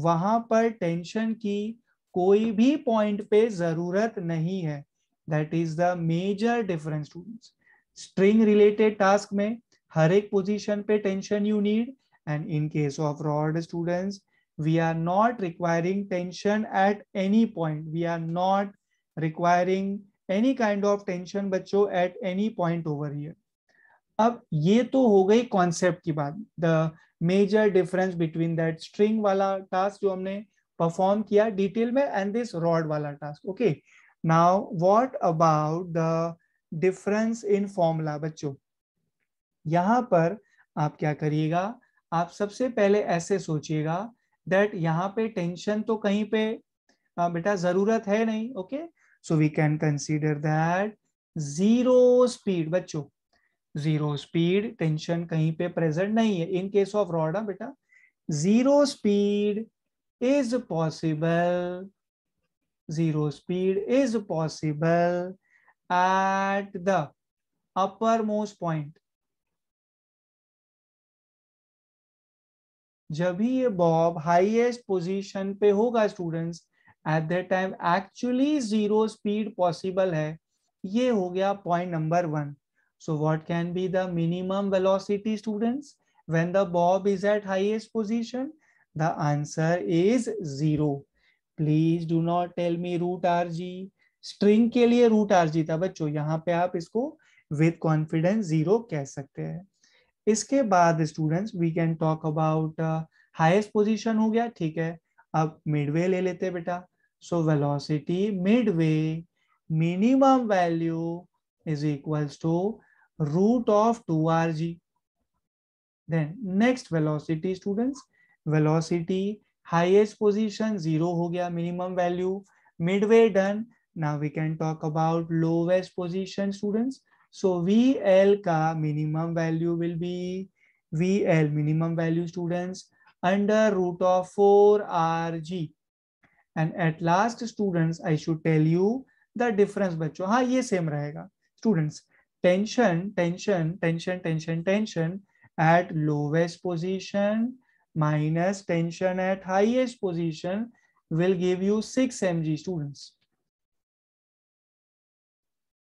वहां पर टेंशन की कोई भी पॉइंट पे जरूरत नहीं है that is the major difference students string related task में हर एक पोजिशन पे tension you need and in case of rod students we are not requiring tension at any point we are not requiring any kind of tension बच्चों at any point over here अब ये तो हो गई कॉन्सेप्ट की बात the major difference between that string वाला टास्क जो हमने परफॉर्म किया डिटेल में एंड दिस रॉड वाला task okay okay? Now what about the difference in formula बच्चों यहाँ पर आप क्या करिएगा आप सबसे पहले ऐसे सोचिएगा दैट यहाँ पे टेंशन तो कहीं पे बेटा जरूरत है नहीं okay so we can consider that zero speed बच्चों जीरो स्पीड टेंशन कहीं पे प्रेजेंट नहीं है इन केस ऑफ रॉडा बेटा zero speed is possible zero speed is possible at the uppermost point. जब भी ये बॉब हाईएस्ट पोजीशन पे होगा students at that time actually zero speed possible है ये हो गया point number one so what can be the minimum velocity students when the bob is at highest position the answer is zero please do not tell me root are G string के लिए रूट आर जी था बच्चों यहाँ पे आप इसको विद कॉन्फिडेंस जीरो कह सकते हैं इसके बाद students we can talk about highest position हो गया ठीक है अब मिडवे ले लेते बेटा so velocity midway minimum value is equals to root of two R G then next velocity students velocity highest position zero हो गया minimum value midway done now we can talk about lowest position students so V L का minimum value will be V L minimum value student under root of four R G and at last students I should tell you the difference बच्चों हाँ ये सेम रहेगा students tension tension tension tension tension at lowest position minus tension at highest position will give you 6 mg students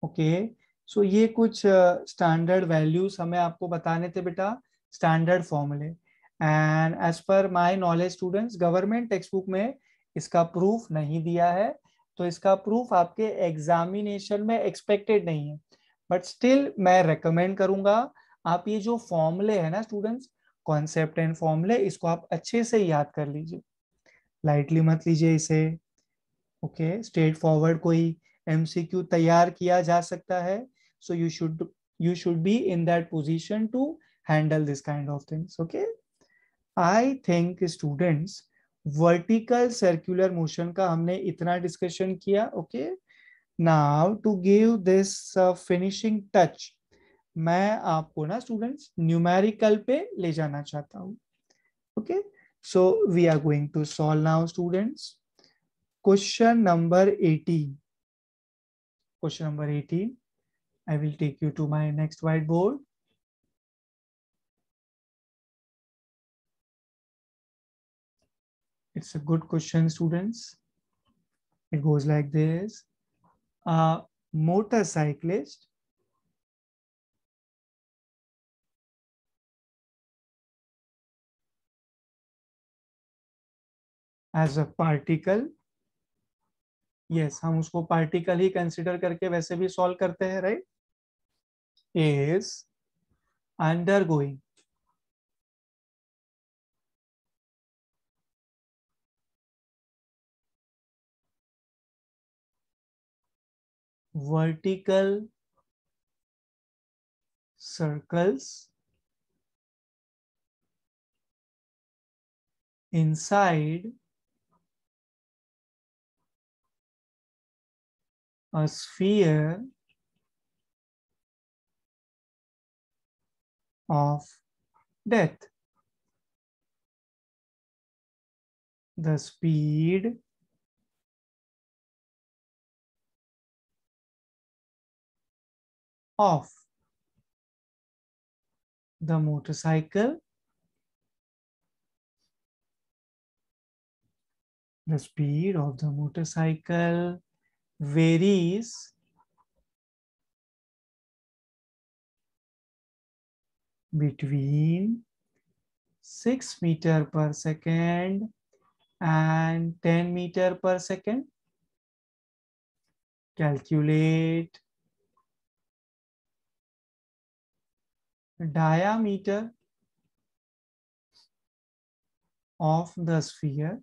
okay okay. So so, ये कुछ स्टैंडर्ड uh, वैल्यूज हमें आपको बताने थे बेटा स्टैंडर्ड फॉर्मूले and as per my knowledge students government textbook में इसका प्रूफ नहीं दिया है तो इसका प्रूफ आपके एग्जामिनेशन में एक्सपेक्टेड नहीं है बट स्टिल मैं रिकमेंड करूंगा आप ये जो फॉर्मूले है ना स्टूडेंट्स कॉन्सेप्ट एंड फॉर्मूले इसको आप अच्छे से याद कर लीजिए लाइटली मत लीजिए इसे ओके स्ट्रेट फॉरवर्ड कोई एमसीक्यू तैयार किया जा सकता है so you should you should be in that position to handle this kind of things okay I think students vertical circular motion का हमने इतना डिस्कशन किया okay now to give this finishing touch मैं आपको ना स्टूडेंट्स न्यूमेरिकल पे ले जाना चाहता हूं okay so we are going to solve now students question number eighteen question number 18 I will take you to my next white board it's a good question students it goes like this a motorcyclist as a particle yes हम उसको पार्टिकल ही कंसिडर करके वैसे भी सॉल्व करते हैं right is undergoing vertical circles inside a sphere of death. The speed of the motorcycle, the speed of the motorcycle varies between 6 meter per second and 10 meter per second. Calculate diameter of the sphere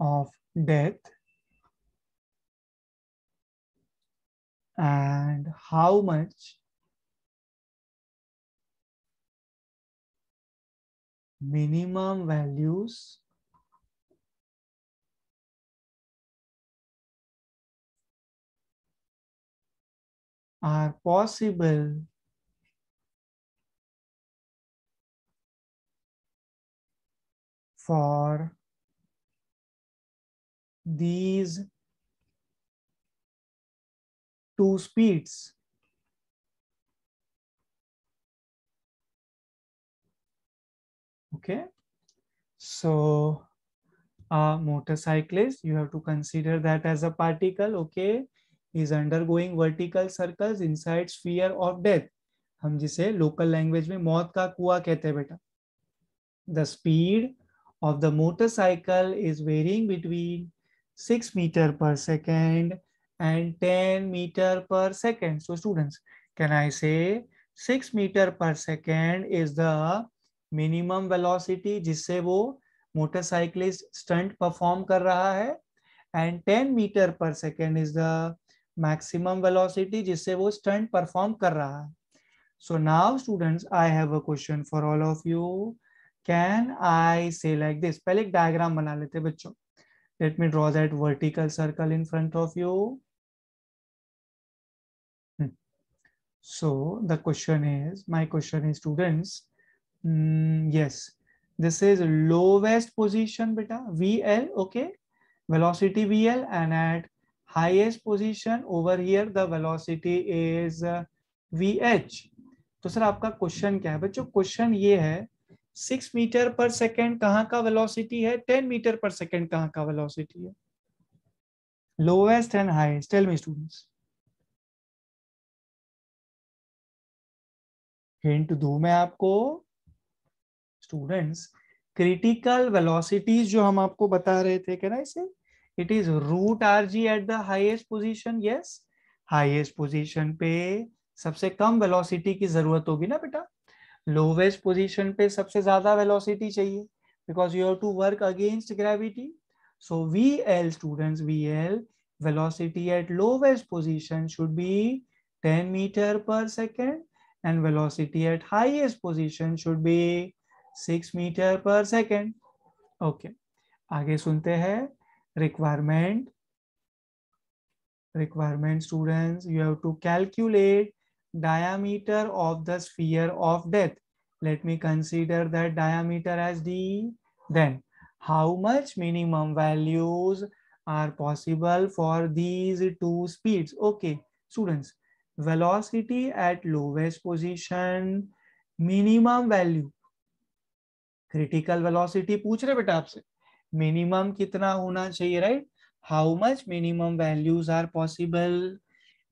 of death and how much minimum values are possible for these two speeds okay so a motorcyclist you have to consider that as a particle okay is undergoing vertical circles inside sphere of death हम जिसे लोकल लैंग्वेज में मौत का कुआ कहते हैं बेटा the speed of the motorcycle is varying between 6 meter per second and 10 meter per second. So students, can I say 6 meter per second is the minimum velocity जिससे वो मोटरसाइकिलिस्ट स्टंट परफॉर्म कर रहा है and 10 metre per second is the maximum velocity जिससे वो स्टंट परफॉर्म कर रहा है so now students i have a question for all of you can i say like this pehle ek diagram bana lete bachcho let me draw that vertical circle in front of you so the question is my question is students mm, yes this is lowest position beta vl okay velocity vl and at highest position over here the velocity is uh, vh तो सर आपका क्वेश्चन क्या है बच्चों क्वेश्चन ये है सिक्स मीटर पर सेकेंड कहाँ का वेलोसिटी है टेन मीटर पर सेकेंड कहाँ का वेलोसिटी है lowest and highest tell me students hint दू मैं आपको स्टूडेंट्स क्रिटिकल वेलोसिटीज जो हम आपको बता रहे थे क्या ना इसे it is root are G at the highest position yes highest position पे सबसे कम वेलोसिटी की जरूरत होगी ना बेटा लोवेस्ट पोजीशन पे सबसे ज्यादा वेलोसिटी चाहिए because you have to work against gravity so V L students V L velocity at lowest position should be 10 meter per second and velocity at highest position should be 6 meter per second okay आगे सुनते हैं requirement requirement students you have to calculate diameter of the sphere of death let me consider that diameter as d then how much minimum values are possible for these two speeds okay students velocity at lowest position minimum value critical velocity पूछ रहे बेटा आपसे मिनिमम कितना होना चाहिए right how much minimum values are possible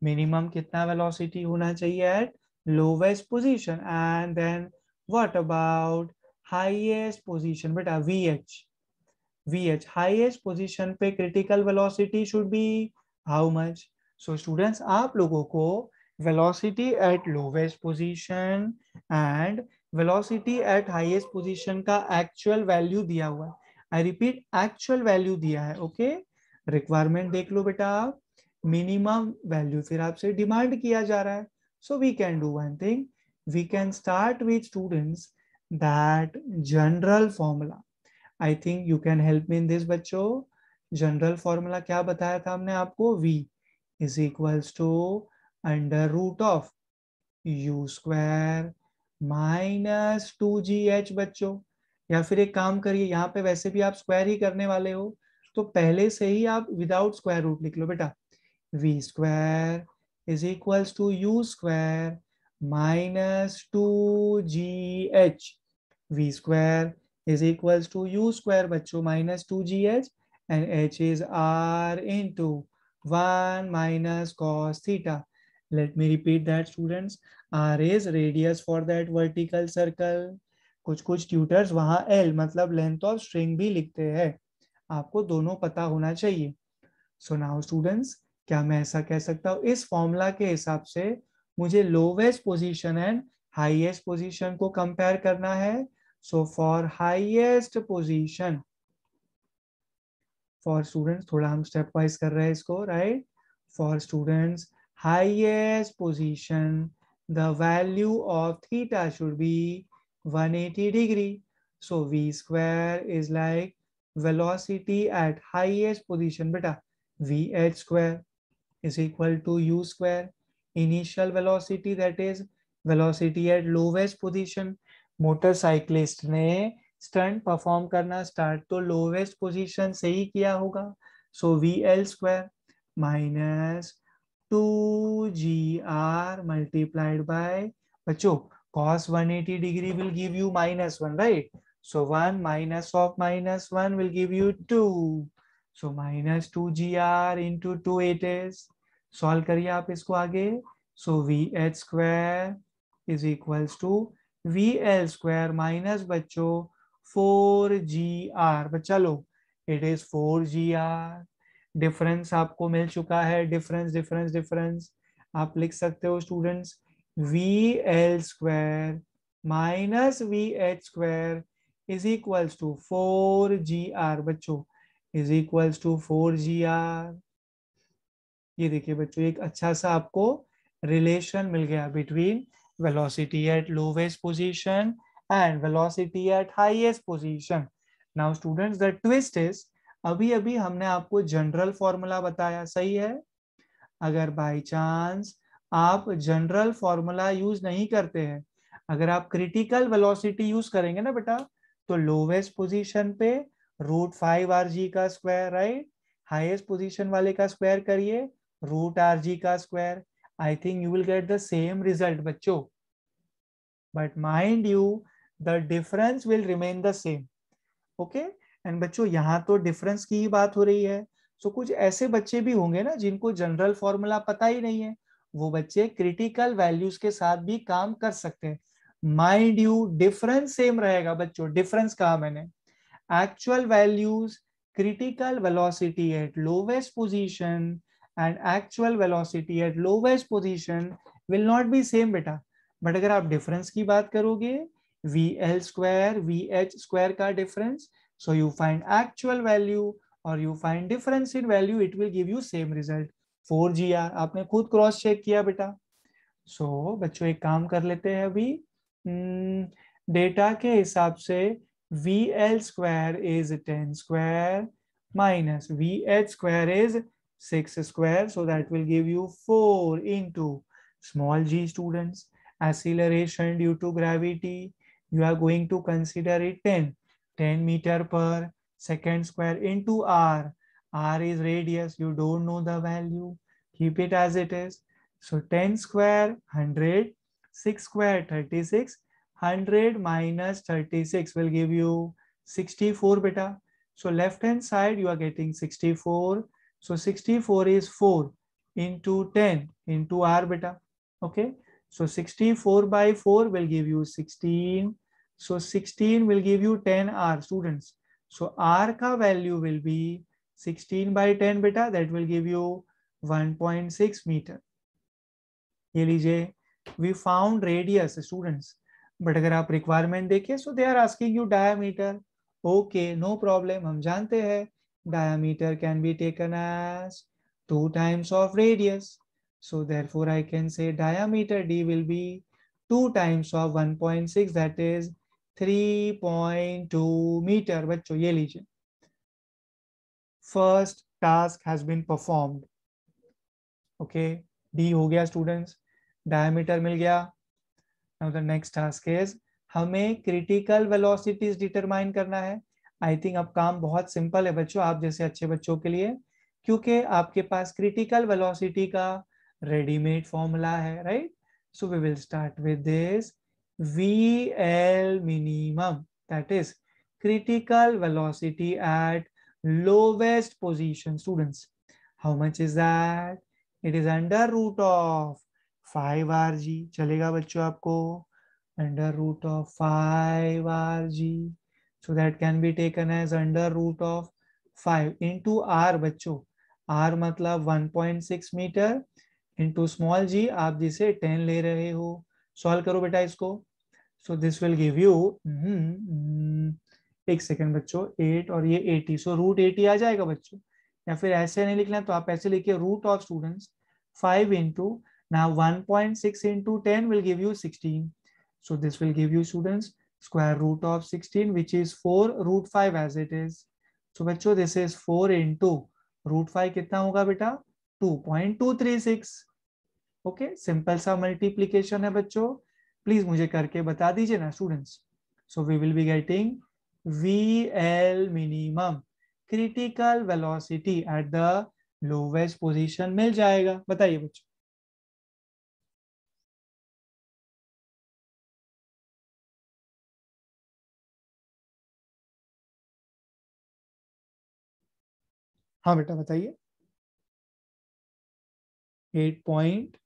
minimum कितना वेलोसिटी होना चाहिए at lowest position and then what about highest position बेटा वीएच वीएच हाईएस्ट पोजीशन पे critical velocity should be how much so students आप लोगों को velocity at lowest position and velocity at highest position का एक्चुअल वैल्यू दिया हुआ है आई रिपीट एक्चुअल वैल्यू दिया है ओके okay? रिक्वायरमेंट देख लो बेटा आप मिनिमम वैल्यू फिर आपसे डिमांड किया जा रहा है so we can do one thing we can start with students that general formula I think you can help me in this बच्चो जनरल फॉर्मूला क्या बताया था हमने आपको V is equals to under root of you square minus two G H बच्चो या फिर एक काम करिए यहाँ पे वैसे भी आप स्क्वायर ही करने वाले हो तो पहले से ही आप विदाउट स्क्वायर रूट लिख लो बेटा v square is equals to u square minus 2gh. v square is equals to u square बच्चों minus 2gh and h is r into 1 minus cos theta. Let me repeat that students. R is radius for that vertical circle. कुछ कुछ ट्यूटर्स वहां L मतलब लेंथ ऑफ स्ट्रिंग भी लिखते हैं आपको दोनों पता होना चाहिए सो नाउ स्टूडेंट्स क्या मैं ऐसा कह सकता हूँ इस फॉर्मूला के हिसाब से मुझे lowest position and highest position को कंपेयर करना है so for highest position for students थोड़ा हम स्टेप वाइज कर रहे हैं इसको right for students highest position the value of theta should be 180 so V square is like velocity at highest position बेटा V H square is equal to u square initial velocity that is velocity at lowest position motorcyclist ne stunt perform karna start to lowest position se hi kiya hoga so vl square minus minus two ji R multiplied cos 180 degree will give you minus 1 right so 1 minus of minus 1 will give you 2 so minus 2 gr into 2 it is 2 solve करिए आप इसको आगे so V H square is equals to V L square minus बच्चों फोर जी आर बच्चा लो it is four G R difference आपको मिल चुका है डिफरेंस डिफरेंस डिफरेंस आप लिख सकते हो students V L square minus V H square is equals to four G R बच्चों is equals to four G R ये देखिए बच्चों एक अच्छा सा आपको रिलेशन मिल गया between velocity at lowest position and velocity at highest position now students the twist is अभी अभी हमने आपको जनरल फॉर्मूला बताया सही है अगर बाय चांस आप जनरल फॉर्मूला यूज नहीं करते हैं अगर आप क्रिटिकल वेलोसिटी यूज करेंगे ना बेटा तो लोवेस्ट पोजीशन पे रूट फाइव आर जी का स्क्वायर राइट हाईएस्ट पोजीशन वाले का स्क्वायर करिए रूट आर जी का square I think you will get the same result बच्चों but mind you the difference will remain the same okay and बच्चों यहाँ तो डिफरेंस की ही बात हो रही है सो so, कुछ ऐसे बच्चे भी होंगे ना जिनको जनरल फॉर्मूला पता ही नहीं है वो बच्चे क्रिटिकल वैल्यूज के साथ भी काम कर सकते हैं माइंड यू डिफरेंस सेम रहेगा बच्चों डिफरेंस कहा मैंने actual values critical velocity at lowest position and actual velocity at lowest position will not be same बेटा बट अगर आप डिफरेंस की बात करोगे V L square V H square का difference so you find actual value और you find difference in value it will give you same result four G R आपने खुद क्रॉस चेक किया बेटा सो so, बच्चों एक काम कर लेते हैं अभी डेटा hmm, के हिसाब से V L square is ten square minus V H square is 6 square. So that will give you 4 into small g students. Acceleration due to gravity, you are going to consider it 10. 10 meter per second square into r. r is radius, you don't know the value. Keep it as it is. So 10 square, 100, 6 square, 36. 100 minus 36 will give you 64 beta. So left hand side, you are getting 64 So 64 is 4 into 10 into r beta. Okay. So 64 by 4 will give you 16. So 16 will give you 10 r students. So r ka value will be 16 by 10 beta that will give you 1.6 meter. ye lijiye we found radius students but अगर आप requirement देखें so they are asking you diameter okay no problem हम जानते हैं diameter can be taken as 2 times of radius. So therefore I can say diameter D will be 2 times of 1.6 that is 3.2 meter. बच्चों ye लीजिए First task has been performed. Okay, D हो गया students. Diameter मिल गया. Now the next task is हमें critical velocities determine करना है. आई थिंक अब काम बहुत सिंपल है बच्चों आप जैसे अच्छे बच्चों के लिए क्योंकि आपके पास क्रिटिकल वेलोसिटी का रेडीमेड फॉर्मूला है right so we will start with this V L minimum that is critical velocity at lowest position students how much is that it is under root of five are G चलेगा बच्चों आपको under root of five are G so that can be taken as under root of 5 into r बच्चों r matlab 1.6 meter into small g aap jise 10 solve karo beta isko so this will give you mm -hmm, mm, एक सेकेंड बच्चों एट और ये एटी सो रूट एटी आ जाएगा बच्चों या फिर ऐसे नहीं लिखना तो आप ऐसे लिखिए root of students five into point six into ten will give you sixteen so this will give you students square root of 16 which is 4 root 5 as it is. So बच्चों this is 4 into root 5 कितना होगा बेटा 2.236 ओके सिंपल सा मल्टीप्लीकेशन है बच्चों प्लीज मुझे करके बता दीजिए ना students so we will be getting V L minimum critical velocity at the lowest position मिल जाएगा बताइए बच्चों हाँ बेटा बताइए at point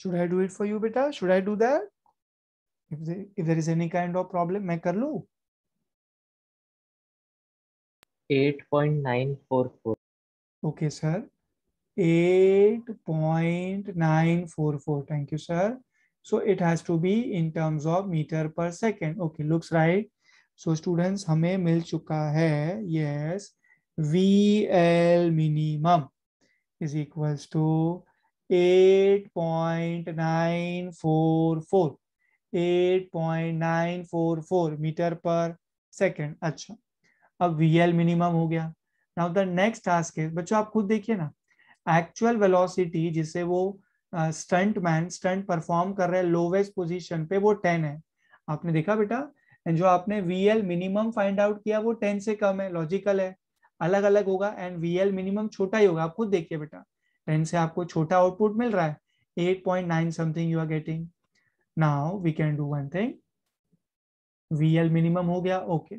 should i do it for you beta should i do that if there, if there is any kind of problem main kar lu 8.944 okay sir 8.944 thank you sir so it has to be in terms of meter per second okay looks right so students hame mil chuka hai yes VL minimum is equals to 8.944 8.944 metre per second अच्छा अब वी एल मिनिमम हो गया नाउ द नेक्स्ट टास्क है बच्चों आप खुद देखिए ना एक्चुअल वेलोसिटी जिसे वो स्टंट मैन स्टंट परफॉर्म कर रहे हैं लोवेस्ट पोजीशन पे वो टेन है आपने देखा बेटा जो आपने V L minimum find out किया वो टेन से कम है लॉजिकल है अलग अलग होगा एंड वी एल मिनिमम छोटा ही होगा आप खुद देखिए बेटा टेन से आपको छोटा आउटपुट मिल रहा है 8.9 something you are getting now we can do one thing VL minimum ho gaya. Okay.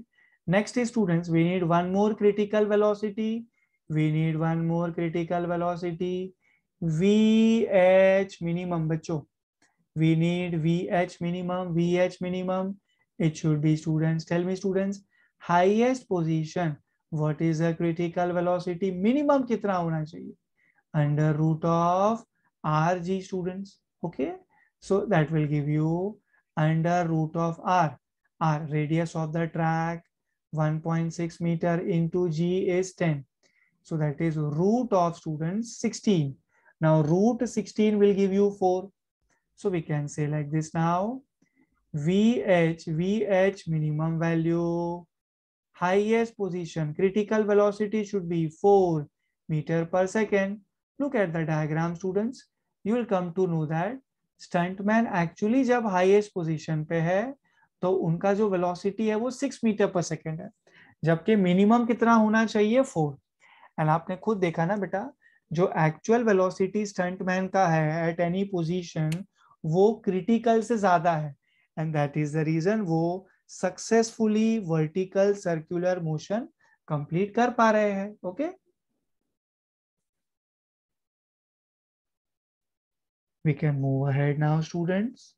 Next is students, we need one more critical velocity we need one more critical velocity vh minimum bachcho we need vh minimum vh minimum it should be students tell me students highest position what is the critical velocity minimum kitna hona chahiye under root of rg students okay so that will give you under root of r r radius of the track 1.6 meter into g is So that is root of students 16. Now root 16 will give you 4. So we can say like this now. VH, VH minimum value, highest position, critical velocity should be 4 meter per second. Look at the diagram students. You will come to know that stuntman actually जब हाईएस्ट पोजीशन पे है तो उनका जो वेलोसिटी है वो सिक्स मीटर पर सेकेंड है जबकि मिनिमम कितना होना चाहिए फोर एंड आपने खुद देखा ना बेटा जो एक्चुअल वेलोसिटी स्टंटमैन का है एट एनी पोजीशन वो क्रिटिकल से ज्यादा है and that is the reason वो successfully vertical circular motion complete कर पा रहे हैं okay we can move ahead now students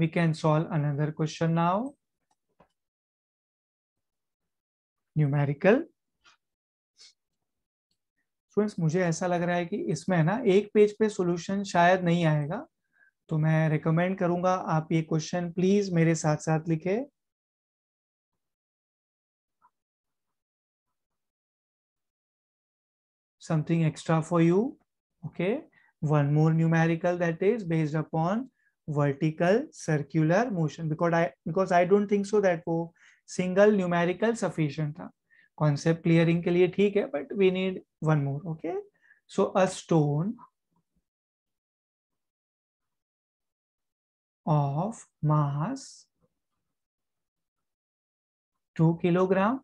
we can solve another question now numerical friends मुझे ऐसा लग रहा है कि इसमें है ना एक पेज पे सॉल्यूशन शायद नहीं आएगा तो मैं रिकमेंड करूंगा आप ये क्वेश्चन प्लीज मेरे साथ साथ लिखे something extra for you okay one more numerical that is based upon vertical circular motion because I because I don't think so that वो सिंगल न्यूमेरिकल सफिशियंट था कॉन्सेप्ट क्लियरिंग के लिए ठीक है but we need one more okay so a stone of mass two kilogram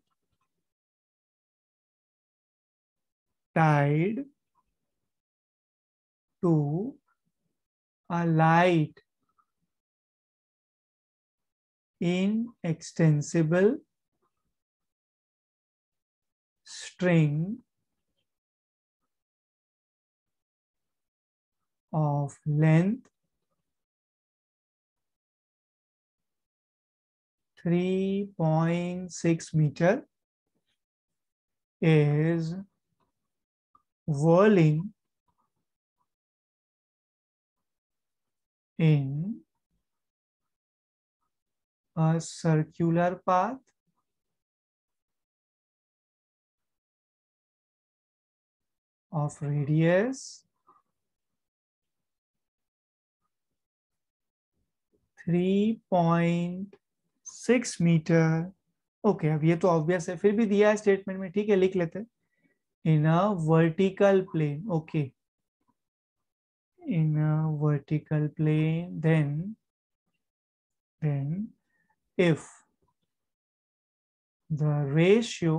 tied to a light inextensible string of length 3.6 meter is whirling in a circular path of radius six metre okay अब ये तो ऑब्वियस है फिर भी दिया है स्टेटमेंट में ठीक है लिख लेते in a vertical plane okay in a vertical plane then then if the ratio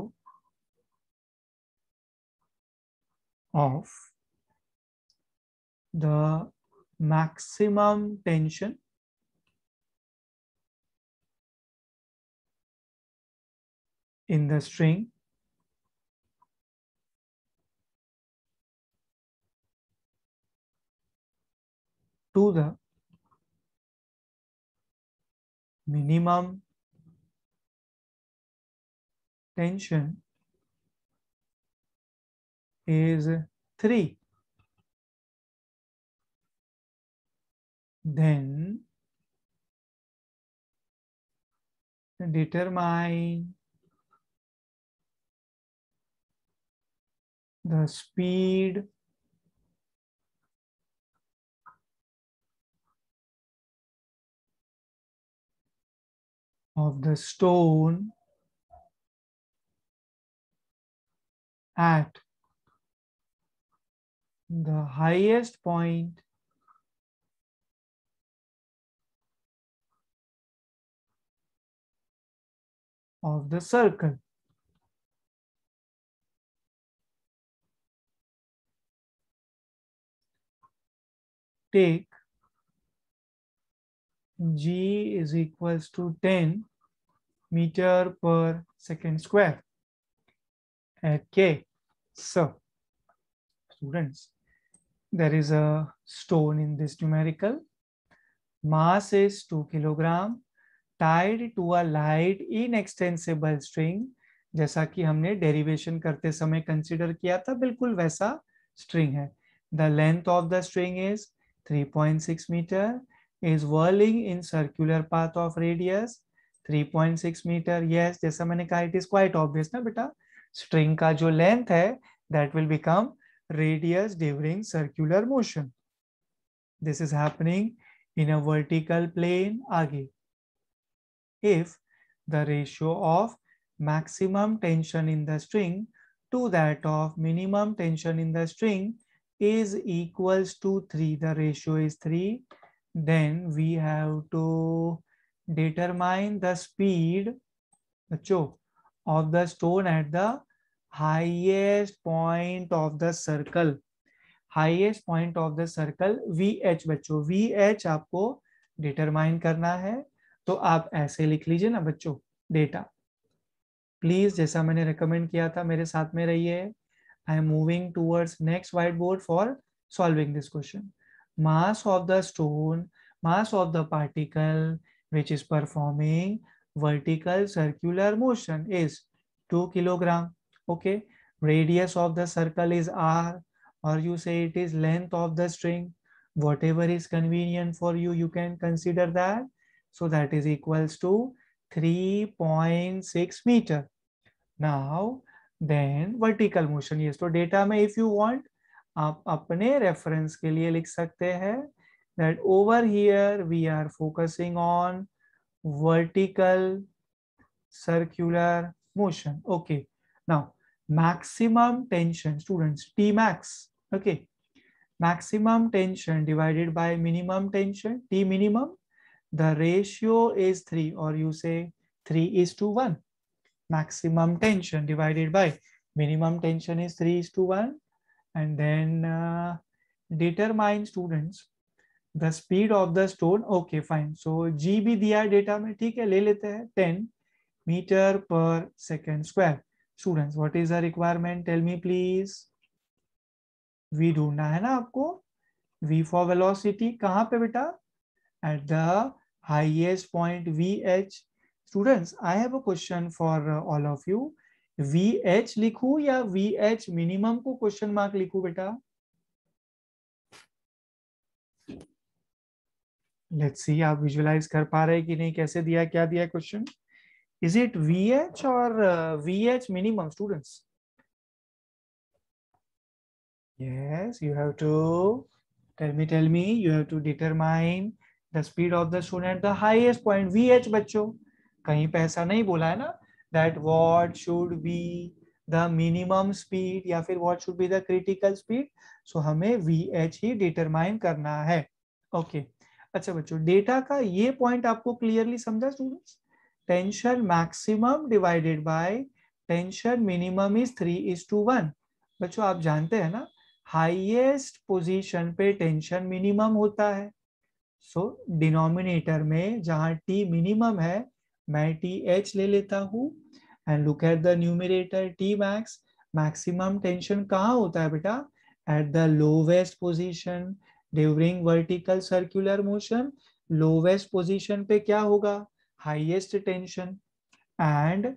of the maximum tension in the string to the minimum tension is 3. Then determine the speed of the stone at the highest point of the circle. Take g is equals to 10 meter per second square at k. So, students, there is a stone in this numerical. Mass is 2 kilogram tied to a light inextensible string. जैसा कि हमने डेरिवेशन करते समय कंसिडर किया था बिल्कुल वैसा स्ट्रिंग है the length of the string is 3.6 metre is whirling in circular path of radius 3.6 meter yes जैसा मैंने कहा it is quite obvious ना बेटा string का जो length है that will become radius during circular motion. This is happening in a vertical plane again. If the ratio of maximum tension in the string to that of minimum tension in the string is equals to 3, the ratio is 3, then we have to determine the speed the choke of the stone at the highest point of the circle highest point of the circle VH बच्चों एच आपको डिटरमाइन करना है तो आप ऐसे लिख लीजिए ना बच्चों डेटा प्लीज जैसा मैंने रिकमेंड किया था मेरे साथ में रहिए I am moving towards next white board for solving this question mass of the stone mass of the particle which is performing vertical circular motion is two kilogram okay radius of the circle is r or you say it is length of the string whatever is convenient for you you can consider that so that is equals to 3.6 meter now then vertical motion yes so data mein if you want aap apne reference ke liye likh sakte hain that over here we are focusing on vertical circular motion okay Now, maximum tension, students, T max, okay. Maximum tension divided by minimum tension, T minimum, the ratio is 3 or you say 3 is to 1. Maximum tension divided by minimum tension is 3 is to 1 and then uh, determine students the speed of the stone okay fine so g भी दिया डेटा में ठीक 10 meter per second square. Students what is the requirement tell me please V ढूंढना है ना आपको वी फॉर वेलोसिटी कहाँ पे बेटा at the highest point V H students I have a question for all of you V H लिखू या वी एच मिनिमम को क्वेश्चन मार्क लिखू बेटा लेट्स सी आप विजुअलाइज कर पा रहे कि नहीं कैसे दिया क्या दिया question Is it VH or uh, VH minimum students? Yes, you have to tell me, tell me, you have to determine the speed of the student, at the highest point VH बच्चों कहीं paisa nahi bola hai na that what should be the minimum speed ya fir what should be the critical speed so हमें VH hi determine karna hai okay अच्छा बच्चों डेटा का ये पॉइंट आपको क्लियरली समझा students tension maximum divided by tension minimum is three is two one बच्चों आप जानते हैं ना हाईएस्ट position पे टेंशन मिनिमम होता है सो so, denominator में जहां टी मिनिमम है मैं टी एच ले लेता हूँ and look at the numerator T max maximum tension कहाँ होता है बेटा at the lowest position during vertical circular motion lowest position पे क्या होगा highest tension and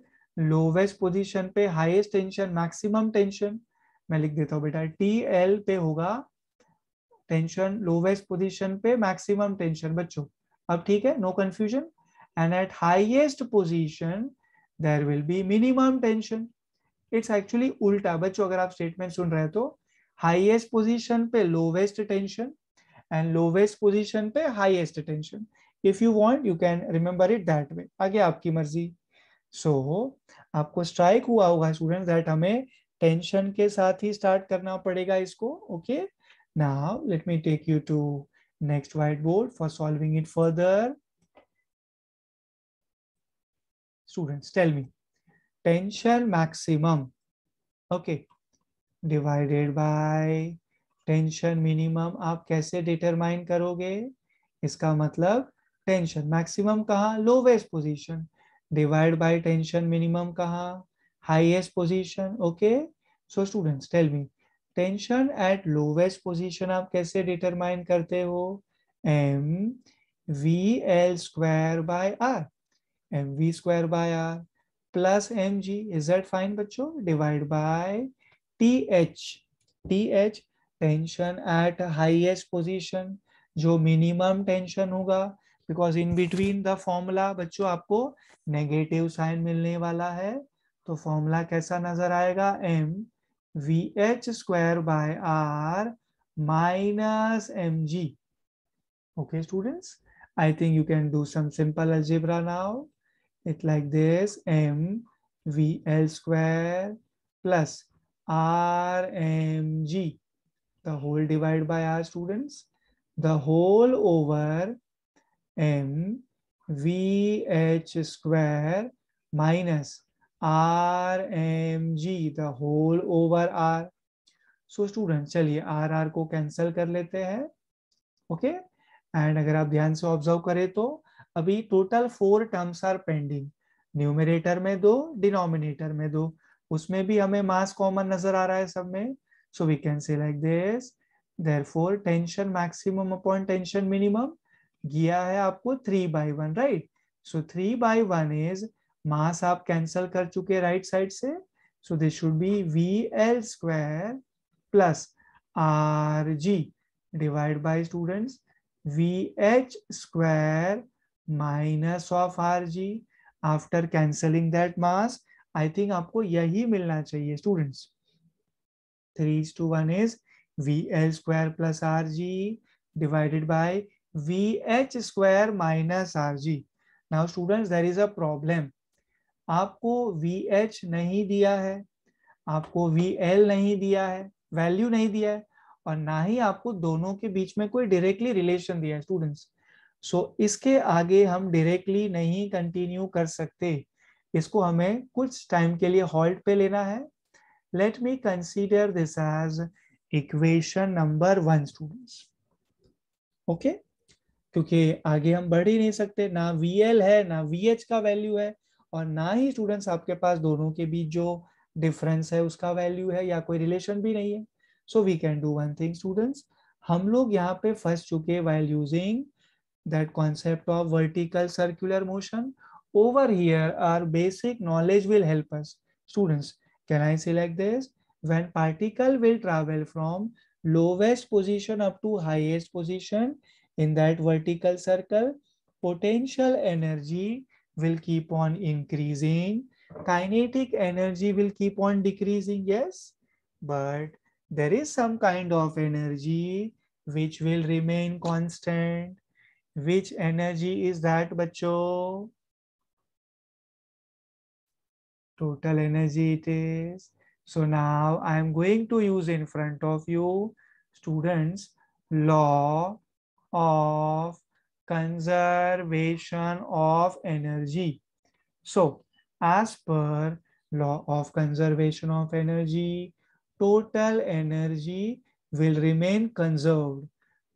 lowest position पे हाईएस्ट टेंशन मैक्सिमम टेंशन मैं लिख देता हूँ बेटा टी एल पे होगा टेंशन लोवेस्ट पोजीशन पे मैक्सिमम टेंशन बच्चों अब ठीक है no confusion and at highest position there will be minimum tension it's actually उल्टा बच्चों अगर आप स्टेटमेंट सुन रहे तो हाईएस्ट पोजीशन पे lowest tension and lowest position पे highest tension if you want you can remember it that way आगे आपकी मर्जी सो so, आपको स्ट्राइक हुआ होगा स्टूडेंट दैट हमें टेंशन के साथ ही स्टार्ट करना पड़ेगा इसको okay now let me take you to next white board for solving it further students tell me tension maximum okay divided by tension minimum आप कैसे डिटरमाइन करोगे इसका मतलब टेंशन मैक्सिमम कहा lowest position divide by tension minimum कहा highest position okay so students tell me tension at lowest position आप कैसे डिटरमाइन करते हो M V L square by R M V square by R plus M G is that fine बच्चों divide by T H T H tension at highest position जो मिनिमम टेंशन होगा because in between the formula बच्चों आपको नेगेटिव साइन मिलने वाला है तो फॉर्मूला कैसा नजर आएगा M V H square by are minus M G okay students I think you can do some simple algebra now it like this M V L square plus R M G the whole divide by are students the whole over in minus square minus G the whole over R. So students चलिए आर को कैंसिल कर लेते हैं ओके okay? एंड अगर आप ध्यान से ऑब्जर्व करें तो अभी total four terms are pending numerator में दो डिनोमिनेटर में दो उसमें भी हमें मास कॉमन नजर आ रहा है सब में so we can say like this therefore tension maximum upon tension minimum दिया है आपको three by one right so three by one is mass आप कैंसल कर चुके राइट साइड से so this should be V L square plus R G divide by students V H square minus of R G after cancelling that mass I think आपको यही मिलना चाहिए students three two one is V L square plus R G divided by vh square minus rg. Now students there is a problem. आपको vh नहीं दिया है आपको vl नहीं दिया है वैल्यू नहीं दिया है और ना ही आपको दोनों के बीच में कोई डायरेक्टली रिलेशन दिया है स्टूडेंट्स सो so, इसके आगे हम डायरेक्टली नहीं कंटिन्यू कर सकते इसको हमें कुछ टाइम के लिए हॉल्ट पे लेना है let me consider this as equation number one students okay क्योंकि आगे हम बढ़ ही नहीं सकते ना वी एल है ना वी एच का वैल्यू है और ना ही स्टूडेंट्स आपके पास दोनों के बीच जो डिफरेंस है उसका वैल्यू है या कोई रिलेशन भी नहीं है so we can do one thing students हम लोग यहाँ पे फंस चुके while using that concept of vertical circular motion over here are basic knowledge will help us students can I select this when particle will travel from lowest position up to highest position in that vertical circle, potential energy will keep on increasing. Kinetic energy will keep on decreasing, yes, but there is some kind of energy which will remain constant. Which energy is that, bacho? Total energy it is. So now I am going to use in front of you, students, law of conservation of energy. So as per law of conservation of energy, total energy will remain conserved.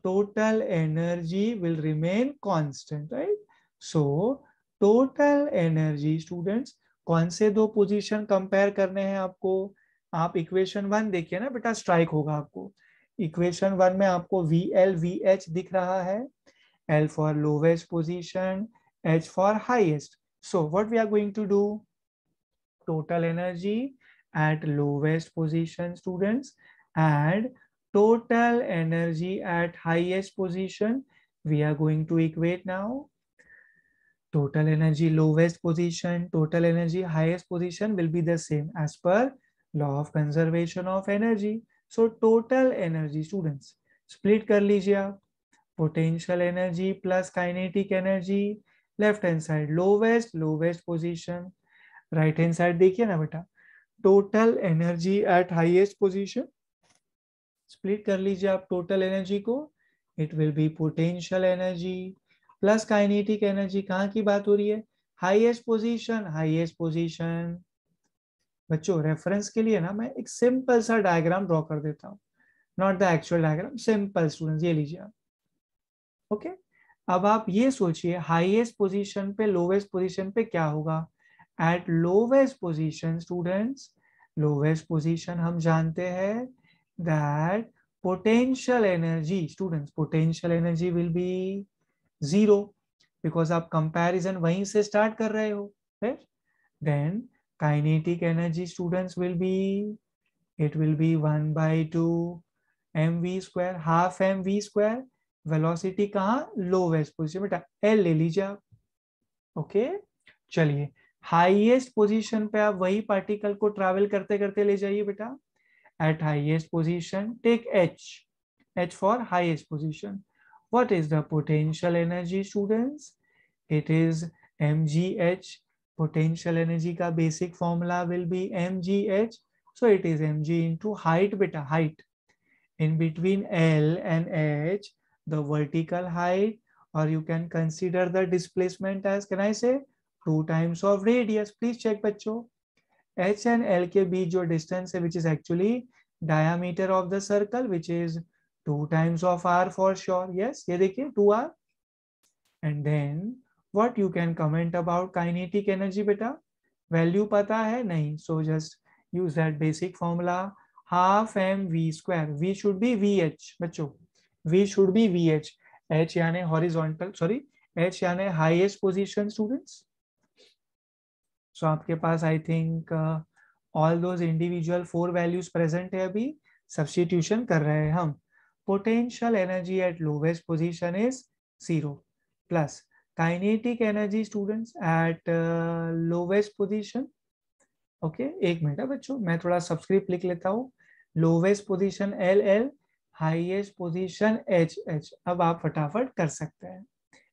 Total energy will remain constant, right? So total energy students, कौन से दो पोजीशन कंपेयर करने हैं आपको आप इक्वेशन वन देखिए ना बेटा स्ट्राइक होगा आपको इक्वेशन वन में आपको वी एल वी एच दिख रहा है L for lowest position H for highest so what we are going to do total energy at lowest position students and total energy at highest position we are going to equate now total energy lowest position total energy highest position will be the same as per law of conservation of energy so total energy students split कर लीजिए आप potential energy plus kinetic energy left hand side lowest lowest position right hand side देखिए ना बेटा total energy at highest position split कर लीजिए आप टोटल एनर्जी को it will be potential energy plus kinetic energy कहाँ की बात हो रही है हाईएस्ट पोजीशन हाईएस्ट पोजीशन बच्चों रेफरेंस के लिए ना मैं एक सिंपल सा डायग्राम ड्रॉ कर देता हूँ not the actual diagram simple student ये लीजिए आप ओके अब आप ये सोचिए हाइएस्ट पोजिशन पे लोवेस्ट पोजिशन पे क्या होगा at lowest position students lowest position हम जानते हैं that potential energy students potential energy will be zero because आप कंपेरिजन वहीं से स्टार्ट कर रहे हो फिर then kinetic energy students will be it will be 1 by 2 mv square half mv square velocity कहाँ लोवेस्ट पोजीशन बेटा एल ले लीजिए आप ओके चलिए हाईएस्ट पोजीशन पे आप वही पार्टिकल को ट्रैवल करते करते ले जाइए बेटा at highest position take H H for highest position what is the potential energy students it is M G H potential energy ka basic formula will be mgh so it is mg into height beta height in between l and h the vertical height or you can consider the displacement as can i say two times of radius please check bachcho h and l ke beech jo distance hai which is actually diameter of the circle which is two times of r for sure yes ye dekhiye 2r and then what you can comment about kinetic energy बेटा वैल्यू पता है नहीं so just use that basic formula half M V square V should be V H बच्चो V should be V H H यानी हॉरिजोंटल सॉरी एच यानी हाइएस्ट पोजिशन स्टूडेंट्स सो आपके पास आई थिंक ऑल दो इंडिविजुअल फोर वैल्यूज प्रेजेंट है अभी सब्सटीट्यूशन कर रहे हैं हम potential energy at lowest position is zero plus kinetic energy students at lowest position okay एक मिनट है बच्चों मैं थोड़ा सब्सक्रिप्ट लिख लेता हूँ lowest position L L highest position H H अब आप फटाफट कर सकते हैं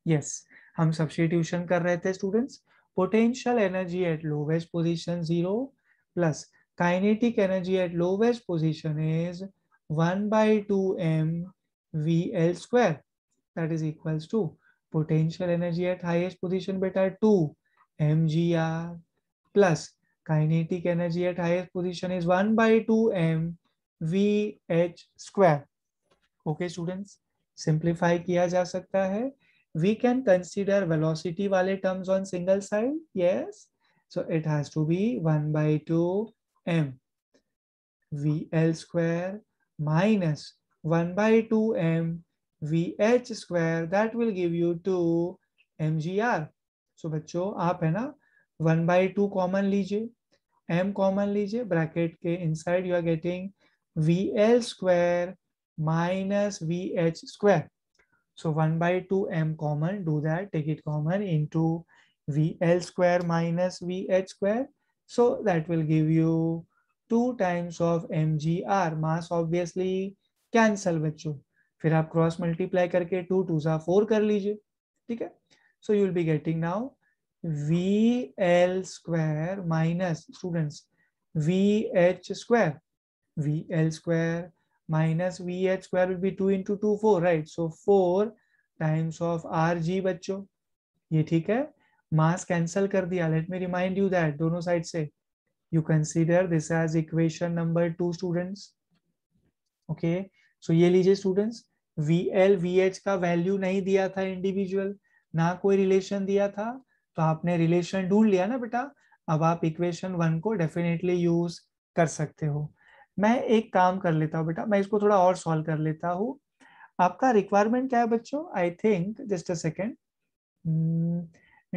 यस yes, हम सब्सिट्यूशन कर रहे थे students potential energy at lowest position zero plus kinetic energy at lowest position is one by two M V L square that is equals to potential energy at highest position beta 2 mgr plus kinetic energy at highest position is 1 by 2 m v h square okay students simplify किया जा सकता है we can consider velocity वाले terms on single side yes so it has to be 1 by 2 m vl square minus 1 by 2 m VH square that will give you 2 MGR. So, bachcho, aap hai na 1 by 2 common lije, M common lije, bracket ke inside you are getting VL square minus VH square. So, 1 by 2 M common, do that, take it common into VL square minus VH square. So, that will give you 2 times of MGR. Mass obviously cancel, bachcho. फिर आप क्रॉस मल्टीप्लाई करके टू टू सा फोर कर लीजिए ठीक है so you will be getting now V L square minus students V H square V L square minus V H square will be two into two four right so four times of R G बच्चों ये ठीक है मास कैंसिल कर दिया let me remind you that दोनों साइड से you consider this as equation number two students okay so ये लीजिए students V L V H का वैल्यू नहीं दिया था इंडिविजुअल ना कोई रिलेशन दिया था तो आपने रिलेशन ढूंढ लिया ना बेटा अब आप इक्वेशन वन को डेफिनेटली यूज कर सकते हो मैं एक काम कर लेता हूँ बेटा मैं इसको थोड़ा और सॉल्व कर लेता हूँ आपका रिक्वायरमेंट क्या है बच्चों I think just a second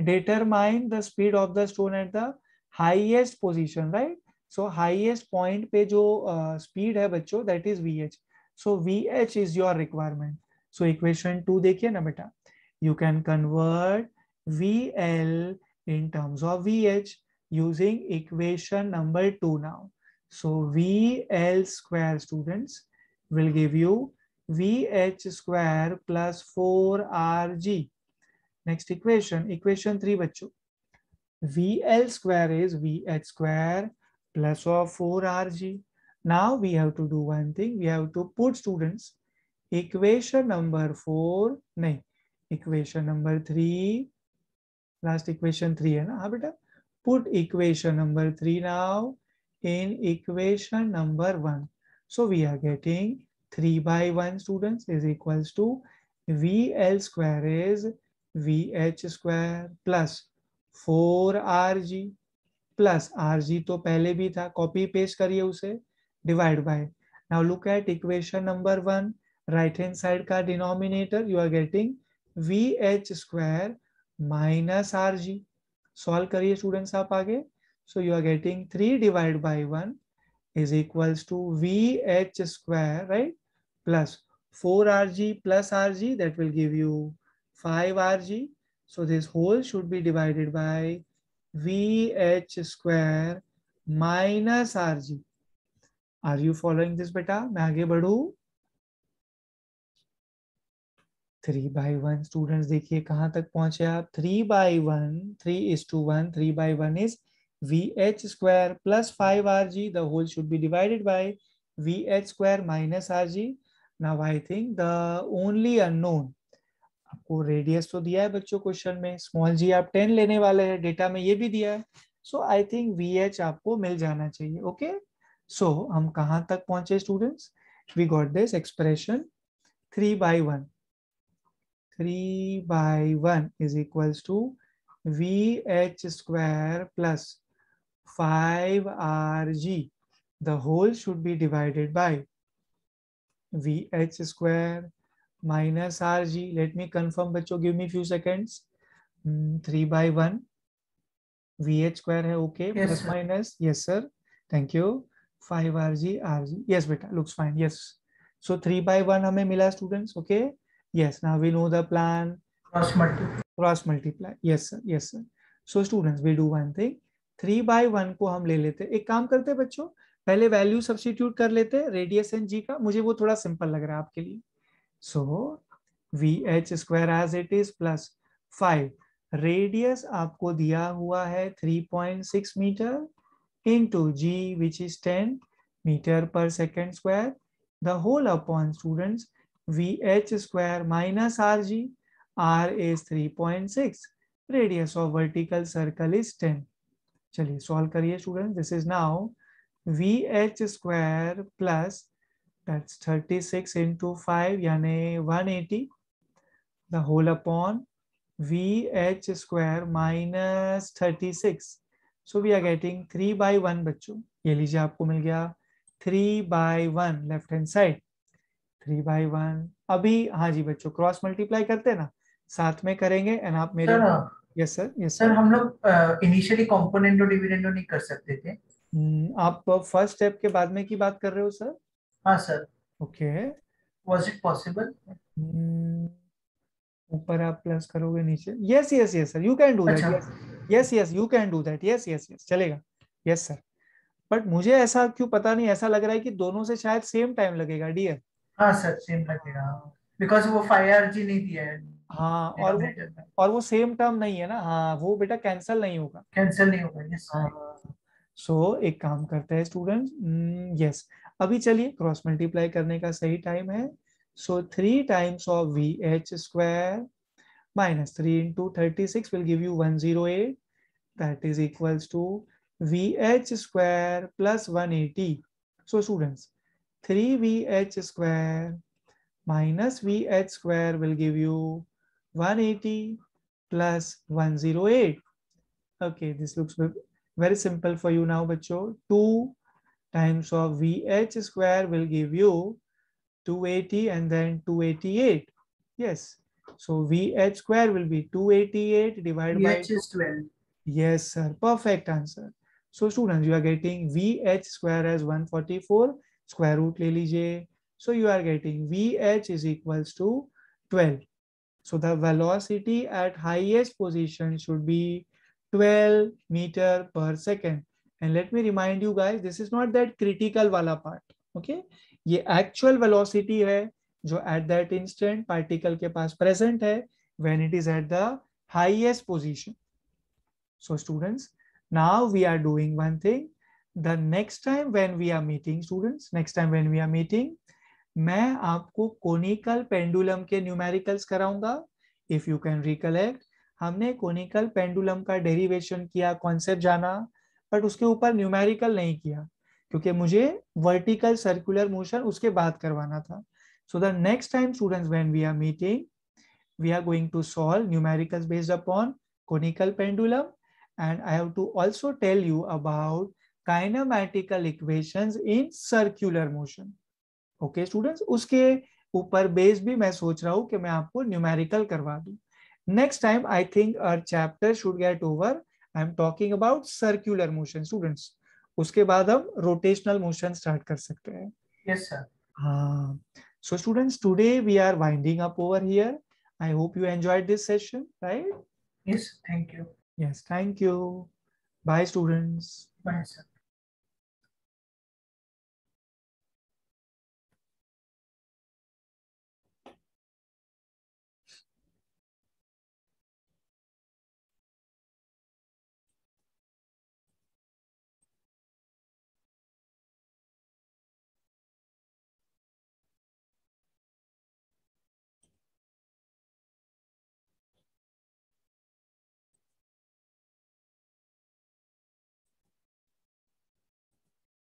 determine the speed of the stone at the highest position right so highest point पे जो स्पीड uh, है बच्चों that is V H so V H is your requirement so equation two देखिए ना बेटा you can convert V L in terms of we H using equation number two now so V L square students will give you V H square plus four R G next equation equation three बच्चों V L square is V H square plus of four R G Now we have to do one thing. We have to put students equation number 4 nahi equation number 3 last equation 3 hai na ha beta put equation number 3 now in equation number 1 So we are getting 3 by 1 students is equals to VL square is VH square plus 4RG plus R G तो पहले भी था कॉपी पेस्ट करिए उसे divide by now look at equation number one right hand side ka denominator you are getting vh square minus rg solve करिए students आप aage. so you are getting 3 divided by 1 is equals to vh square right plus 4rg plus rg that will give you 5rg so this whole should be divided by vh square minus rg are you following this बेटा मैं आगे बढ़ू थ्री बाई वन स्टूडेंट देखिए कहां तक पहुंचे आप three by one three is two one three by one is V H square plus five are G the whole should be divided by V H square minus R G now I think the only unknown आपको रेडियस तो दिया है बच्चों क्वेश्चन में स्मॉल जी आप टेन लेने वाले हैं डेटा में ये भी दिया है so I think V H आपको मिल जाना चाहिए ओके okay? सो so, हम कहां तक पहुंचे students we got this expression three by one three by one is equal to V H square plus five are G the whole should be divided by V H square minus R ji let me confirm बच्चों give me few seconds three by one V H square है okay plus minus yes sir thank you five are G R G yes बेटा looks fine yes so three by one हमें मिला स्टूडेंट्स ओके यस ना we know the plan cross multiply cross multiply yes sir yes sir so students we do one thing three by one को हम ले लेते एक काम करते हैं बच्चों पहले वैल्यू सब्सिट्यूट कर लेते हैं रेडियस एंड जी का मुझे वो थोड़ा सिंपल लग रहा है आपके लिए so V H square as it is plus five radius आपको दिया हुआ है three point six metre into g which is 10 meter per second square the whole upon students vh square minus rg r is 3.6 radius of vertical circle is 10 चलिए solve करिए students this is now vh square plus that's 36 into 5 यानी 180 the whole upon vh square minus so we are getting three by one बच्चों ये लीजिए आपको मिल गया three by one left hand side three by one अभी हाँ जी बच्चों क्रॉस मल्टीप्लाई करते ना साथ में करेंगे एंड आप मेरे यस सर यस सर हम लोग इनिशियली कंपोनेंट और डिविडेंडो नहीं कर सकते थे hmm, आप फर्स्ट स्टेप के बाद में की बात कर रहे हो सर हाँ sir okay was it possible ऊपर आप प्लस करोगे नीचे yes yes yes sir you can do that yes yes you can do that yes yes yes चलेगा यस सर बट मुझे ऐसा क्यों पता नहीं ऐसा लग रहा है कि दोनों से शायद सेम टाइम लगेगा डियर हाँ सर सेम लगेगा बिकॉज वो फाइव आर जी नहीं दिया है हाँ और वो और वो सेम टर्म नहीं है ना हाँ वो बेटा कैंसिल नहीं होगा कैंसिल नहीं होगा यस सो हाँ। एक काम करते हैं स्टूडेंट यस hmm, अभी चलिए क्रॉस मल्टीप्लाई करने का सही टाइम है so three times of V H square minus 3 into 36 will give you 108 that is equals to VH square plus 180. So students, 3VH square minus VH square will give you 180 plus 108. Okay, this looks very simple for you now, bacho. 2 times of VH square will give you 280 and then 288. Yes, so VH square will be 288 divided VH by... VH is 12. Yes, sir. Perfect answer. So students, you are getting VH square as 144. Square root Lily J. So you are getting VH is equals to 12. So the velocity at highest position should be 12 meter per second. And let me remind you guys, this is not that critical wala part. Okay. ये actual velocity है जो एट दैट इंस्टेंट पार्टिकल के पास प्रेजेंट है when it is at the highest position so students now we are doing one thing the next time when we are meeting students next time when we are meeting मैं आपको कोनिकल पेंडुलम के न्यूमेरिकल्स कराऊंगा इफ यू कैन रिकलेक्ट हमने कोनिकल पेंडुलम का डेरिवेशन किया कॉन्सेप्ट जाना बट उसके ऊपर न्यूमेरिकल नहीं किया क्योंकि मुझे वर्टिकल सर्कुलर मोशन उसके बाद करवाना था So the next time students, when we are meeting, we are going to solve numericals based upon conical pendulum. And I have to also tell you about kinematical equations in circular motion. Okay, students, uske upar base bhi main soch raha hu ki main aapko numerical karwa दूँ next time i think our chapter should get over i am talking about circular motion students uske baad hum rotational motion start kar sakte hain yes sir ha So students, today we are winding up over here. I hope you enjoyed this session, right? Yes, thank you. Yes, thank you. Bye students. Bye sir.